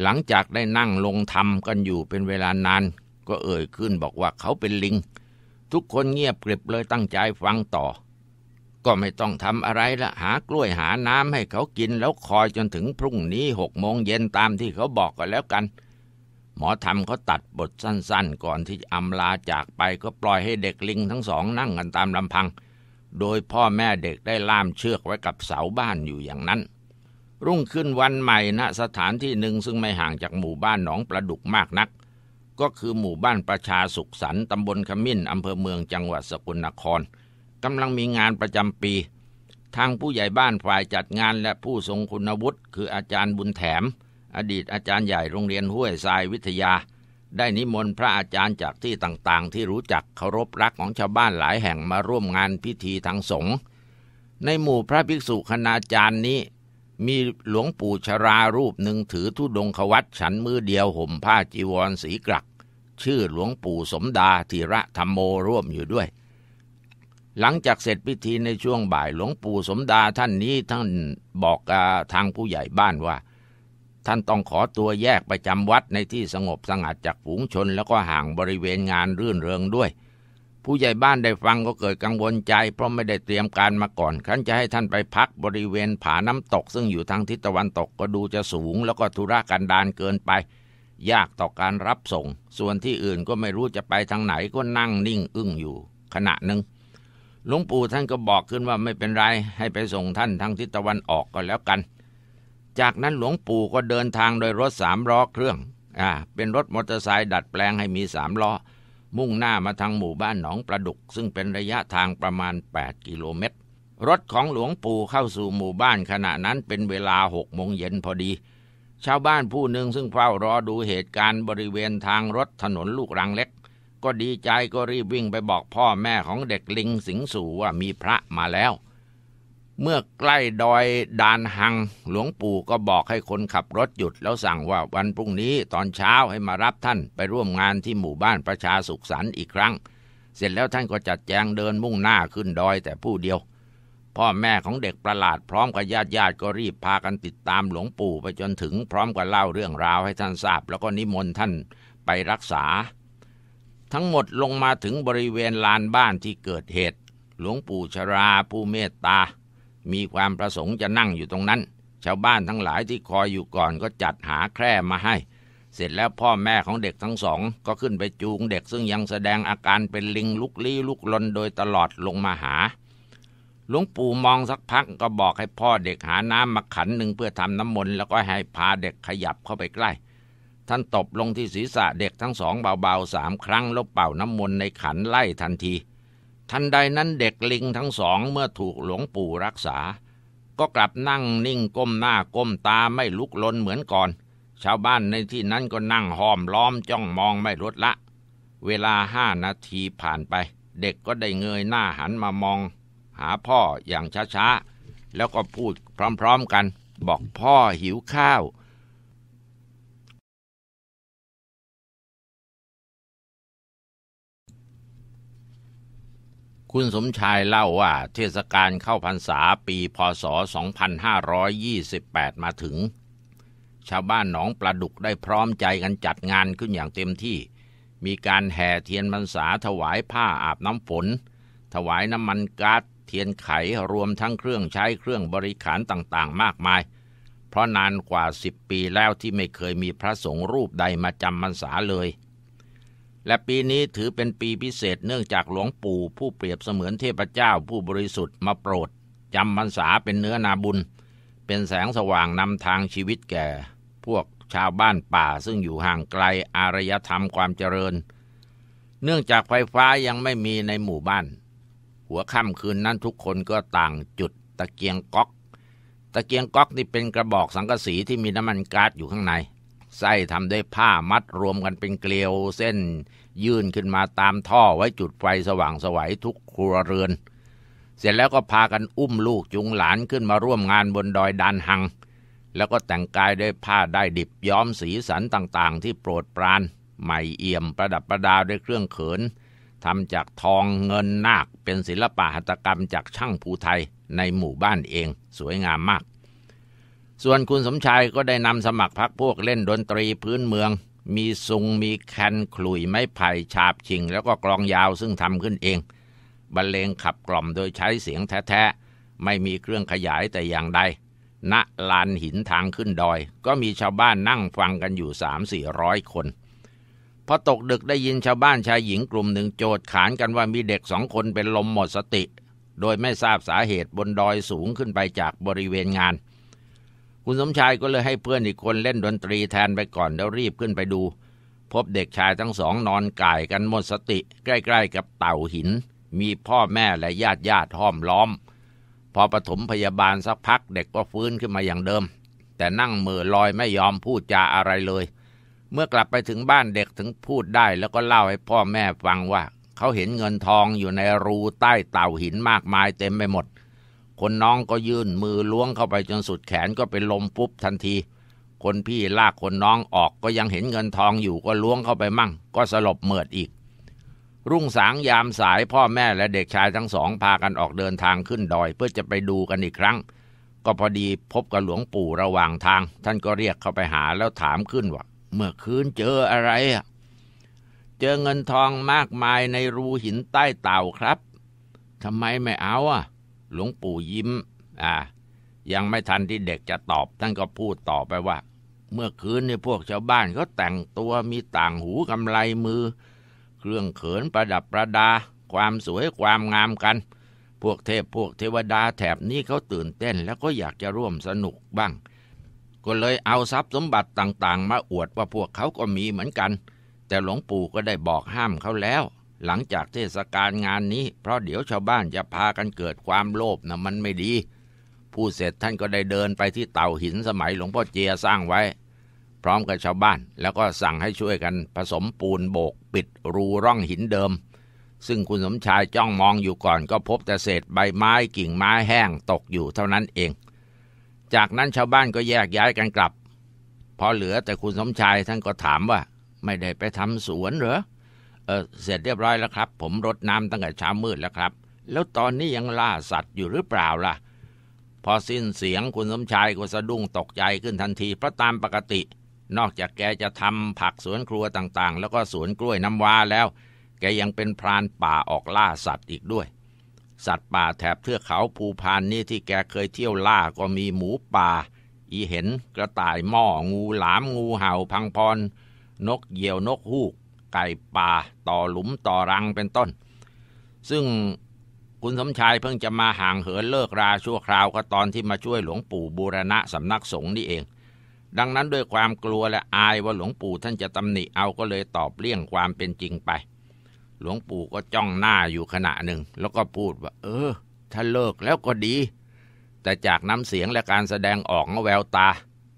หลังจากได้นั่งลงทำกันอยู่เป็นเวลานาน ก็เอ่ยขึ้นบอกว่าเขาเป็นลิง ทุกคนเงียบกริบเลยตั้งใจฟังต่อ ก็ไม่ต้องทำอะไรละหากล้วยหาน้ำให้เขากินแล้วคอยจนถึงพรุ่งนี้หกโมงเย็นตามที่เขาบอกกันแล้วกัน หมอทำเขาตัดบทสั้นๆ ก่อนที่อำลาจากไปก็ปล่อยให้เด็กลิงทั้งสองนั่งกันตามลำพัง โดยพ่อแม่เด็กได้ล่ามเชือกไว้กับเสาบ้านอยู่อย่างนั้นรุ่งขึ้นวันใหม่ณนะสถานที่หนึ่งซึ่งไม่ห่างจากหมู่บ้านหนองประดุกมากนัก ก็คือหมู่บ้านประชาสุขสันต์ตำบลขมิ้นอำเภอเมืองจังหวัดสกลนครกำลังมีงานประจำปี ทางผู้ใหญ่บ้านฝ่ายจัดงานและผู้ทรงคุณวุฒิ คืออาจารย์บุญแถม อดีตอาจารย์ใหญ่โรงเรียนห้วยทรายวิทยา ได้นิมนต์พระอาจารย์จากที่ต่างๆ ที่รู้จักเคารพรักของชาวบ้านหลายแห่งมาร่วมงานพิธีทางสงฆ์ในหมู่พระภิกษุคณาจารย์นี้มีหลวงปู่ชรารูปหนึ่งถือธุดงควัตฉันมือเดียวห่มผ้าจีวรสีกรัก ชื่อหลวงปู่สมดาธีระธรรมโมร่วมอยู่ด้วย หลังจากเสร็จพิธีในช่วงบ่ายหลวงปู่สมดาท่านนี้ท่านบอกทางผู้ใหญ่บ้านว่า ท่านต้องขอตัวแยกไปจำวัดในที่สงบสงัดจากฝูงชนแล้วก็ห่างบริเวณงานรื่นเริงด้วยผู้ใหญ่บ้านได้ฟังก็เกิดกังวลใจเพราะไม่ได้เตรียมการมาก่อนขั้นจะให้ท่านไปพักบริเวณผาน้ำตก ซึ่งอยู่ทางทิศตะวันตกก็ดูจะสูง แล้วก็ธุระกันดานเกินไป ยากต่อการรับส่ง ส่วนที่อื่นก็ไม่รู้จะไปทางไหนก็นั่งนิ่งอึ้งอยู่ขณะหนึ่ง หลวงปู่ท่านก็บอกขึ้นว่าไม่เป็นไร ให้ไปส่งท่านทางทิศตะวันออกก็แล้วกัน จากนั้นหลวงปู่ก็เดินทางโดยรถสามล้อเครื่องอ่าเป็นรถมอเตอร์ไซค์ดัดแปลงให้มีสามล้อมุ่งหน้ามาทางหมู่บ้านหนองประดุกซึ่งเป็นระยะทางประมาณ 8 กิโลเมตร รถของหลวงปู่เข้าสู่หมู่บ้านขณะนั้นเป็นเวลาหกโมงเย็นพอดี ชาวบ้านผู้หนึ่งซึ่งเฝ้ารอดูเหตุการณ์บริเวณทางรถถนนลูกรังเล็ก ก็ดีใจก็รีบวิ่งไปบอกพ่อแม่ของเด็กลิงสิงสู่ว่ามีพระมาแล้วเมื่อใกล้ดอยดานหัง หลวงปู่ก็บอกให้คนขับรถหยุด แล้วสั่งว่าวันพรุ่งนี้ตอนเช้าให้มารับท่านไปร่วมงานที่หมู่บ้านประชาสุขสันต์อีกครั้ง เสร็จแล้วท่านก็จัดแจงเดินมุ่งหน้าขึ้นดอยแต่ผู้เดียว พ่อแม่ของเด็กประหลาดพร้อมกับญาติญาติก็รีบพากันติดตามหลวงปู่ไปจนถึงพร้อมกับเล่าเรื่องราวให้ท่านทราบ แล้วก็นิมนต์ท่านไปรักษา ทั้งหมดลงมาถึงบริเวณลานบ้านที่เกิดเหตุ หลวงปู่ชราผู้เมตตามีความประสงค์จะนั่งอยู่ตรงนั้น ชาวบ้านทั้งหลายที่คอยอยู่ก่อนก็จัดหาแคร่มาให้ เสร็จแล้วพ่อแม่ของเด็กทั้งสองก็ขึ้นไปจูงเด็กซึ่งยังแสดงอาการเป็นลิงลุกลี้ลุกลนโดยตลอดลงมาหาหลวงปู่มองสักพักก็บอกให้พ่อเด็กหาน้ำมาขันหนึ่งเพื่อทำน้ำมนต์แล้วก็ให้พาเด็กขยับเข้าไปใกล้ ท่านตบลงที่ศีรษะเด็กทั้งสองเบาๆสามครั้งแล้วเป่าน้ำมนต์ในขันไล่ทันทีทันใดนั้นเด็กลิงทั้งสองเมื่อถูกหลวงปู่รักษา ก็กลับนั่งนิ่งก้มหน้าก้มตาไม่ลุกลนเหมือนก่อน ชาวบ้านในที่นั้นก็นั่งห้อมล้อมจ้องมองไม่ลดละ เวลาห้านาทีผ่านไป เด็กก็ได้เงยหน้าหันมามองหาพ่ออย่างช้าๆแล้วก็พูดพร้อมๆกันบอกพ่อหิวข้าวคุณสมชายเล่าว่าเทศกาลเข้าพรรษาปีพศ 2528 มาถึง ชาวบ้านหนองปลาดุกได้พร้อมใจกันจัดงานขึ้นอย่างเต็มที่ มีการแห่เทียนพรรษาถวายผ้าอาบน้ำฝน ถวายน้ำมันก๊าซเทียนไขรวมทั้งเครื่องใช้เครื่องบริขารต่างๆ มากมาย เพราะนานกว่า 10 ปีแล้วที่ไม่เคยมีพระสงฆ์รูปใดมาจำพรรษาเลยและปีนี้ถือเป็นปีพิเศษเนื่องจากหลวงปู่ผู้เปรียบเสมือนเทพเจ้าผู้บริสุทธิ์มาโปรด จำพรรษาเป็นเนื้อนาบุญ เป็นแสงสว่างนำทางชีวิตแก่ พวกชาวบ้านป่าซึ่งอยู่ห่างไกลอารยธรรมความเจริญ เนื่องจากไฟฟ้ายังไม่มีในหมู่บ้าน หัวค่ำคืนนั้นทุกคนก็ต่างจุดตะเกียงก๊อก ตะเกียงก๊อกนี่เป็นกระบอกสังกะสีที่มีน้ำมันก๊าซอยู่ข้างในไส้ทำด้วยผ้ามัดรวมกันเป็นเกลียวเส้นยื่นขึ้นมาตามท่อไว้จุดไฟสว่างสวัยทุกครัวเรือน เสร็จแล้วก็พากันอุ้มลูกจุงหลานขึ้นมาร่วมงานบนดอยดานหัง แล้วก็แต่งกายด้วยผ้าได้ดิบย้อมสีสันต่างๆ ที่โปรดปรานใหม่เอี่ยมประดับประดาด้วยเครื่องเขินทำจากทองเงินนาคเป็นศิลปะหัตถกรรมจากช่างภูไทยในหมู่บ้านเองสวยงามมากส่วนคุณสมชายก็ได้นำสมัครพักพวกเล่นดนตรีพื้นเมือง มีซุงมีแคนขลุยไม้ไผ่ฉาบชิงแล้วก็กลองยาวซึ่งทำขึ้นเอง บรรเลงขับกล่อมโดยใช้เสียงแท้ ๆ ไม่มีเครื่องขยายแต่อย่างใดณลานหินทางขึ้นดอย ก็มีชาวบ้านนั่งฟังกันอยู่สามสี่ร้อยคน พอตกดึกได้ยินชาวบ้านชายหญิงกลุ่มหนึ่งโจทย์ขานกันว่ามีเด็กสองคนเป็นลมหมดสติ โดยไม่ทราบสาเหตุบนดอยสูงขึ้นไปจากบริเวณงานคุณสมชายก็เลยให้เพื่อนอีกคนเล่นดนตรีแทนไปก่อนแล้วรีบขึ้นไปดู พบเด็กชายทั้งสองนอนก่ายกันหมดสติใกล้ๆ กับเต่าหินมีพ่อแม่และญาติญาติห้อมล้อม พอปฐมพยาบาลสักพักเด็กก็ฟื้นขึ้นมาอย่างเดิม แต่นั่งเมือลอยไม่ยอมพูดจาอะไรเลย เมื่อกลับไปถึงบ้านเด็กถึงพูดได้แล้วก็เล่าให้พ่อแม่ฟังว่า เขาเห็นเงินทองอยู่ในรูใต้เต่าหินมากมายเต็มไปหมดคนน้องก็ยื่นมือล้วงเข้าไปจนสุดแขนก็เป็นลมปุ๊บทันที คนพี่ลากคนน้องออกก็ยังเห็นเงินทองอยู่ก็ล้วงเข้าไปมั่งก็สลบเมิดอีก รุ่งสางยามสายพ่อแม่และเด็กชายทั้งสองพากันออกเดินทางขึ้นดอยเพื่อจะไปดูกันอีกครั้ง ก็พอดีพบกับหลวงปู่ระหว่างทาง ท่านก็เรียกเข้าไปหาแล้วถามขึ้นว่า เมื่อคืนเจออะไรอ่ะเจอเงินทองมากมายในรูหินใต้เต่าครับทำไมไม่เอาอ่ะหลวงปู่ยิ้ม อ่า ยังไม่ทันที่เด็กจะตอบ ท่านก็พูดต่อไปว่า เมื่อคืนในพวกชาวบ้านเขาแต่งตัวมีต่างหูกำไลมือ เครื่องเขินประดับประดา ความสวยความงามกัน พวกเทพพวกเทวดาแถบนี้เขาตื่นเต้นแล้วก็อยากจะร่วมสนุกบ้าง ก็เลยเอาทรัพย์สมบัติต่างๆมาอวดว่าพวกเขาก็มีเหมือนกัน แต่หลวงปู่ก็ได้บอกห้ามเขาแล้วหลังจากเทศกาลงานนี้เพราะเดี๋ยวชาวบ้านจะพากันเกิดความโลภนะมันไม่ดี ผู้เสร็จท่านก็ได้เดินไปที่เต่าหินสมัยหลวงพ่อเจียสร้างไว้ พร้อมกับชาวบ้านแล้วก็สั่งให้ช่วยกันผสมปูนโบกปิดรูร่องหินเดิม ซึ่งคุณสมชายจ้องมองอยู่ก่อนก็พบแต่เศษใบไม้กิ่งไม้แห้งตกอยู่เท่านั้นเอง จากนั้นชาวบ้านก็แยกย้ายกันกลับ พอเหลือแต่คุณสมชายท่านก็ถามว่า ไม่ได้ไปทำสวนเหรอเออเสร็จเรียบร้อยแล้วครับ ผมรดน้ำตั้งแต่เช้ามืดแล้วครับ แล้วตอนนี้ยังล่าสัตว์อยู่หรือเปล่าล่ะพอสิ้นเสียงคุณสมชายก็สะดุ้งตกใจขึ้นทันทีเพราะตามปกติ นอกจากแกจะทำผักสวนครัวต่างๆ แล้วก็สวนกล้วยน้ำว้าแล้ว แกยังเป็นพรานป่าออกล่าสัตว์อีกด้วย สัตว์ป่าแถบเทือกเขาภูพานนี้ที่แกเคยเที่ยวล่าก็มีหมูป่า อีเห็นกระต่ายหม้องูหลามงูเห่าพังพรนกเหยี่ยวนกฮูกไก่ป่าต่อหลุมต่อรังเป็นต้น ซึ่งคุณสมชายเพิ่งจะมาห่างเหินเลิกราชั่วคราวก็ ตอนที่มาช่วยหลวงปู่บูรณะสำนักสงฆ์นี่เอง ดังนั้นด้วยความกลัวและอายว่าหลวงปู่ท่านจะตำหนิเอาก็เลยตอบเลี่ยงความเป็นจริงไป หลวงปู่ก็จ้องหน้าอยู่ขณะหนึ่ง แล้วก็พูดว่า เออถ้าเลิกแล้วก็ดี แต่จากน้ำเสียงและการแสดงออกแววตา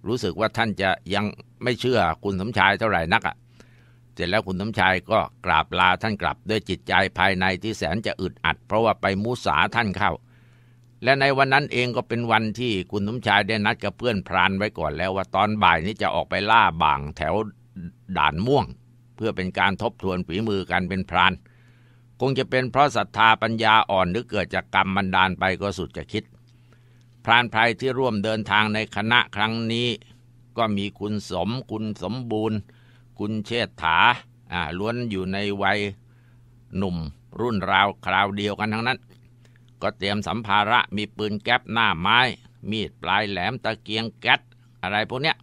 รู้สึกว่าท่านจะยังไม่เชื่อคุณสมชายเท่าไหร่นักอะ่ะเสร็จแล้วคุณน้ำชายก็กราบลาท่านกลับ ด้วยจิตใจภายในที่แสนจะอึดอัดเพราะว่าไปมูสาท่านเข้า และในวันนั้นเองก็เป็นวันที่คุณน้ำชายได้นัดกับเพื่อนพรานไว้ก่อนแล้วว่าตอนบ่ายนี้จะออกไปล่าบางแถวด่านม่วง เพื่อเป็นการทบทวนฝีมือการเป็นพราน คงจะเป็นเพราะศรัทธาปัญญาอ่อนหรือเกิดจากกรรมบันดาลไปก็สุดจะคิด พรานไพรที่ร่วมเดินทางในคณะครั้งนี้ ก็มีคุณสมคุณสมบูรณ์คุณเชษฐาอ่าล้วนอยู่ในวัยหนุ่มรุ่นราวคราวเดียวกันทั้งนั้น ก็เตรียมสัมภาระมีปืนแก๊ปหน้าไม้ มีดปลายแหลมตะเกียงแก๊สอะไรพวกเนี้ย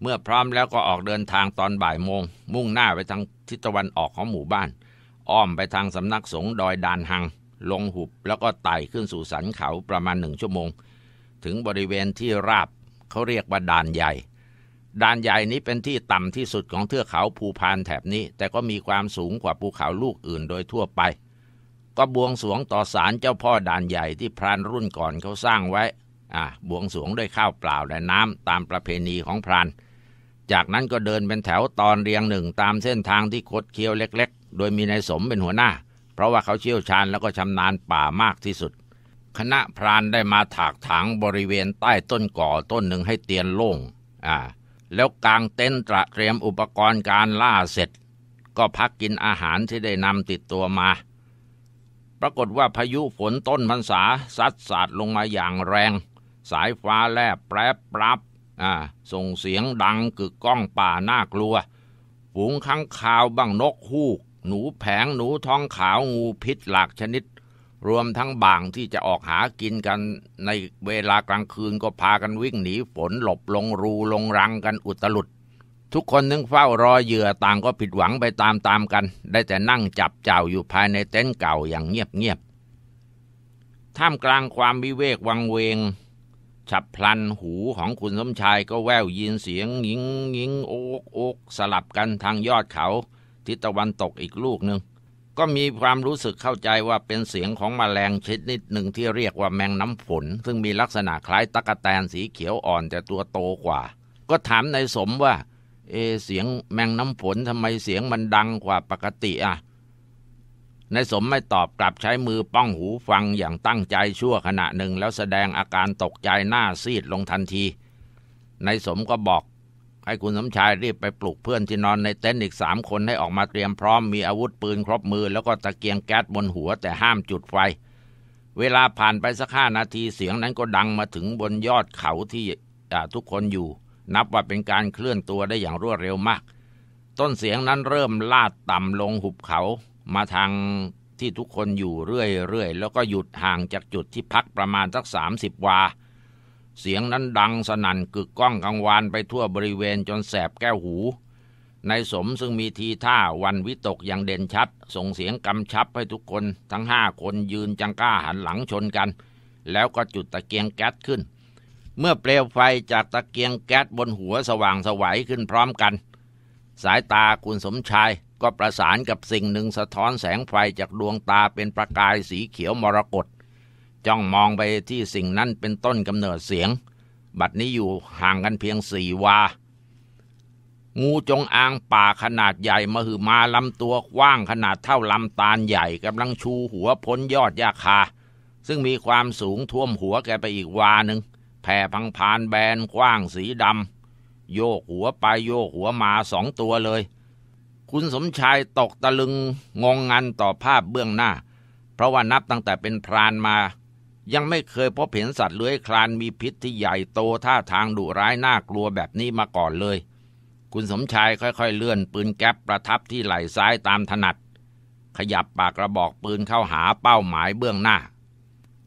เมื่อพร้อมแล้วก็ออกเดินทางตอนบ่ายโมง มุ่งหน้าไปทางทิศตะวันออกของหมู่บ้าน อ้อมไปทางสำนักสงฆ์ดอยดานหัง ลงหุบแล้วก็ไต่ขึ้นสู่สันเขาประมาณหนึ่งชั่วโมง ถึงบริเวณที่ราบเขาเรียกว่าดานใหญ่ด่านใหญ่นี้เป็นที่ต่ำที่สุดของเทือกเขาภูพานแถบนี้ แต่ก็มีความสูงกว่าภูเขาลูกอื่นโดยทั่วไป ก็บวงสวงต่อศาลเจ้าพ่อด่านใหญ่ที่พรานรุ่นก่อนเขาสร้างไว้ อ่ะบวงสวงด้วยข้าวเปล่าและน้ำตามประเพณีของพราน จากนั้นก็เดินเป็นแถวตอนเรียงหนึ่งตามเส้นทางที่คดเคี้ยวเล็ก ๆ โดยมีนายสมเป็นหัวหน้า เพราะว่าเขาเชี่ยวชาญแล้วก็ชำนาญป่ามากที่สุด คณะพรานได้มาถากถางบริเวณใต้ต้นก่อต้นหนึ่งให้เตียนโล่งอ่าแล้วกางเต็นท์ตระเตรียมอุปกรณ์การล่าเสร็จ ก็พักกินอาหารที่ได้นำติดตัวมา ปรากฏว่าพายุฝนต้นพรรษาซัดสาดลงมาอย่างแรง สายฟ้าแลบแปรปรับส่งเสียงดังกึกก้องป่าน่ากลัวฝูงข้างคาวบัางนกฮูก หนูแผงหนูท้องขาวงูพิษหลากชนิดรวมทั้งบางที่จะออกหากินกันในเวลากลางคืนก็พากันวิ่งหนีฝนหลบลงรูลงรังกันอุตลุด ทุกคนนึงเฝ้ารอเหยื่อต่างก็ผิดหวังไปตามตามกันได้แต่นั่งจับเจ้าอยู่ภายในเต็นท์เก่าอย่างเงียบๆท่ามกลางความวิเวกวังเวงฉับพลันหูของคุณสมชายก็แววยินเสียงยิงยิงโอกโอกสลับกันทางยอดเขาทิศตะวันตกอีกลูกหนึ่งก็มีความรู้สึกเข้าใจว่าเป็นเสียงของมแมลงชนิดหนึ่งที่เรียกว่าแมงน้ำฝนซึ่งมีลักษณะคล้ายตะกะแตนสีเขียวอ่อนแต่ตัวโตกว่า ก็ถามนายสมว่า เอเสียงแมงน้ำฝนทำไมเสียงมันดังกว่าปกติอ่ะนายสมไม่ตอบกลับใช้มือป้องหูฟังอย่างตั้งใจชั่วขณะหนึ่งแล้วแสดงอาการตกใจหน้าซีดลงทันทีนายสมก็บอกให้คุณสมชายรีบไปปลุกเพื่อนที่นอนในเต็นท์อีกสามคนให้ออกมาเตรียมพร้อมมีอาวุธปืนครบมือแล้วก็ตะเกียงแก๊สบนหัวแต่ห้ามจุดไฟ เวลาผ่านไปสักห้านาทีเสียงนั้นก็ดังมาถึงบนยอดเขาที่ทุกคนอยู่ นับว่าเป็นการเคลื่อนตัวได้อย่างรวดเร็วมาก ต้นเสียงนั้นเริ่มลาดต่ำลงหุบเขามาทางที่ทุกคนอยู่เรื่อยๆแล้วก็หยุดห่างจากจุดที่พักประมาณสักสามสิบวาเสียงนั้นดังสนั่นกึกก้องกังวานไปทั่วบริเวณจนแสบแก้วหูนายสมซึ่งมีทีท่าวันวิตกอย่างเด่นชัดส่งเสียงกำชับให้ทุกคนทั้งห้าคนยืนจังก้าหันหลังชนกัน แล้วก็จุดตะเกียงแก๊สขึ้น เมื่อเปลวไฟจากตะเกียงแก๊สบนหัวสว่างสวัยขึ้นพร้อมกัน สายตาคุณสมชายก็ประสานกับสิ่งหนึ่งสะท้อนแสงไฟจากดวงตาเป็นประกายสีเขียวมรกตจ้องมองไปที่สิ่งนั้นเป็นต้นกำเนิดเสียง บัดนี้อยู่ห่างกันเพียงสี่วา งูจงอางป่าขนาดใหญ่มาหือมาลำตัวกว้างขนาดเท่าลำตาลใหญ่กำลังชูหัวพ้นยอดยาคา ซึ่งมีความสูงท่วมหัวแกไปอีกวาหนึ่งแผ่พังพานแบนกว้างสีดำโยกหัวไปโยกหัวมาสองตัวเลย คุณสมชายตกตะลึงงงงันต่อภาพเบื้องหน้า เพราะว่านับตั้งแต่เป็นพรานมายังไม่เคยพบเห็นสัตว์เลื้อยคลานมีพิษที่ใหญ่โตท่าทางดุร้ายน่ากลัวแบบนี้มาก่อนเลย คุณสมชายค่อยๆ เลื่อนปืนแก๊ปประทับที่ไหล่ซ้ายตามถนัด ขยับปากกระบอกปืนเข้าหาเป้าหมายเบื้องหน้า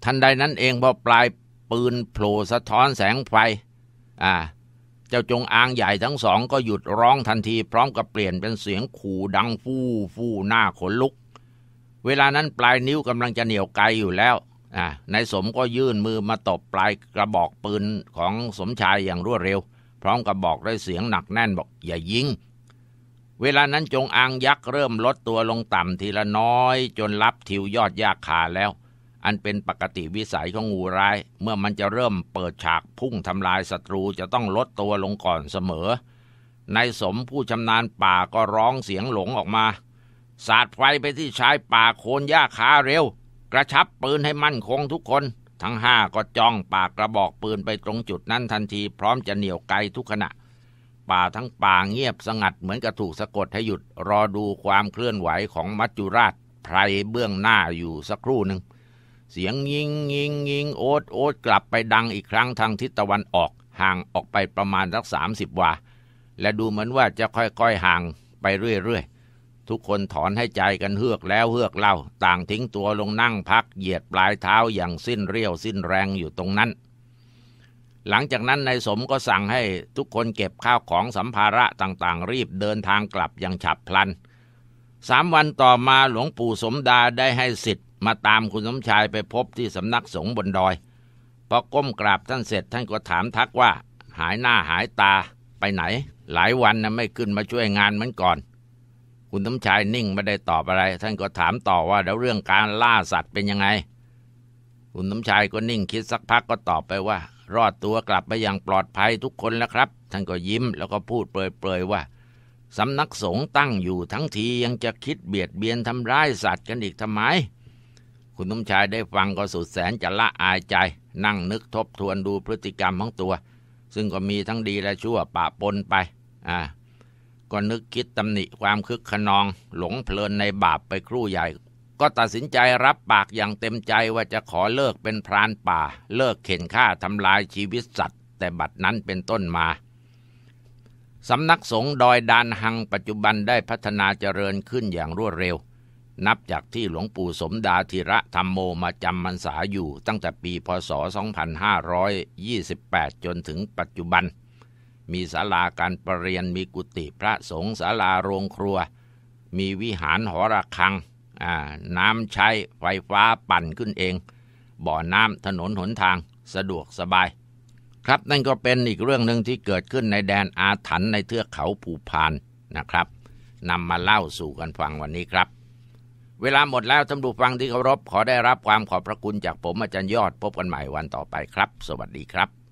ทันใดนั้นเองพอปลายปืนโผล่สะท้อนแสงไฟอ่า เจ้าจงอางใหญ่ทั้งสองก็หยุดร้องทันทีพร้อมกับเปลี่ยนเป็นเสียงขู่ดังฟู่ฟู่หน้าขนลุก เวลานั้นปลายนิ้วกำลังจะเหนี่ยวไกลอยู่แล้วนายสมก็ยื่นมือมาตบปลายกระบอกปืนของสมชายอย่างรวดเร็ว พร้อมกับบอกด้วยเสียงหนักแน่นบอกอย่ายิงเวลานั้นจงอางยักษ์เริ่มลดตัวลงต่ำทีละน้อยจนรับทิวยอดยากขาแล้ว อันเป็นปกติวิสัยของงูร้าย เมื่อมันจะเริ่มเปิดฉากพุ่งทำลายศัตรูจะต้องลดตัวลงก่อนเสมอนายสมผู้ชำนาญป่าก็ร้องเสียงหลงออกมา สาดไฟไปที่ชายป่าโคนยากาาเร็วกระชับปืนให้มั่นคงทุกคน ทั้งห้าก็จ้องปากกระบอกปืนไปตรงจุดนั้นทันทีพร้อมจะเหนี่ยวไกทุกขณะ ป่าทั้งป่าเงียบสงัดเหมือนกับถูกสะกดให้หยุดรอดูความเคลื่อนไหวของมัจจุราชไพรเบื้องหน้าอยู่สักครู่หนึ่ง เสียงยิงยิงยิงโอ๊ตโอ๊ตกลับไปดังอีกครั้งทางทิศตะวันออก ห่างออกไปประมาณสักสามสิบวาและดูเหมือนว่าจะค่อยๆ ห่างไปเรื่อยๆทุกคนถอนให้ใจกันเฮือกแล้วเฮือกเล่า ต่างทิ้งตัวลงนั่งพักเหยียดปลายเท้าอย่างสิ้นเรี่ยวสิ้นแรงอยู่ตรงนั้น หลังจากนั้นนายสมก็สั่งให้ทุกคนเก็บข้าวของสัมภาระต่างๆ รีบเดินทางกลับอย่างฉับพลัน สามวันต่อมาหลวงปู่สมดาได้ให้สิทธิ์มาตามคุณสมชายไปพบที่สำนักสงฆ์บนดอยพอก้มกราบท่านเสร็จท่านก็ถามทักว่า หายหน้าหายตาไปไหน หลายวันนะไม่ขึ้นมาช่วยงานเหมือนก่อนคุณสมชายนิ่งไม่ได้ตอบอะไร ท่านก็ถามต่อว่า แล้วเรื่องการล่าสัตว์เป็นยังไง คุณสมชายก็นิ่งคิดสักพักก็ตอบไปว่า รอดตัวกลับไปอย่างปลอดภัยทุกคนแล้วครับ ท่านก็ยิ้มแล้วก็พูดเปรยๆ ว่า สำนักสงฆ์ตั้งอยู่ทั้งทียังจะคิดเบียดเบียนทำร้ายสัตว์กันอีกทำไม คุณสมชายได้ฟังก็สุดแสนจะละอายใจ นั่งนึกทบทวนดูพฤติกรรมของตัว ซึ่งก็มีทั้งดีและชั่วปะปนไป อ่าก็นึกคิดตำหนิความคึกขนองหลงเพลินในบาปไปครู่ใหญ่ ก็ตัดสินใจรับปากอย่างเต็มใจว่าจะขอเลิกเป็นพรานป่า เลิกเข็นฆ่าทำลายชีวิตสัตว์แต่บัดนั้นเป็นต้นมา สำนักสงฆ์ดอยดานหังปัจจุบันได้พัฒนาเจริญขึ้นอย่างรวดเร็ว นับจากที่หลวงปู่สมดาธิระธรรมโมมาจำมันษาอยู่ตั้งแต่ปีพศ 2528 จนถึงปัจจุบันมีศาลาการประเรียนมีกุฏิพระสงฆ์ศาลาโรงครัว มีวิหารหอระฆังน้ำใช้ไฟฟ้าปั่นขึ้นเอง บ่อน้ำถนนหนทางสะดวกสบาย ครับนั่นก็เป็นอีกเรื่องหนึ่งที่เกิดขึ้นในแดนอาถรรพ์ในเทือกเขาภูพานนะครับนำมาเล่าสู่กันฟังวันนี้ครับ เวลาหมดแล้วท่านผู้ฟังที่เคารพขอได้รับความขอบพระคุณจากผมอาจารย์ยอดพบกันใหม่วันต่อไปครับ สวัสดีครับ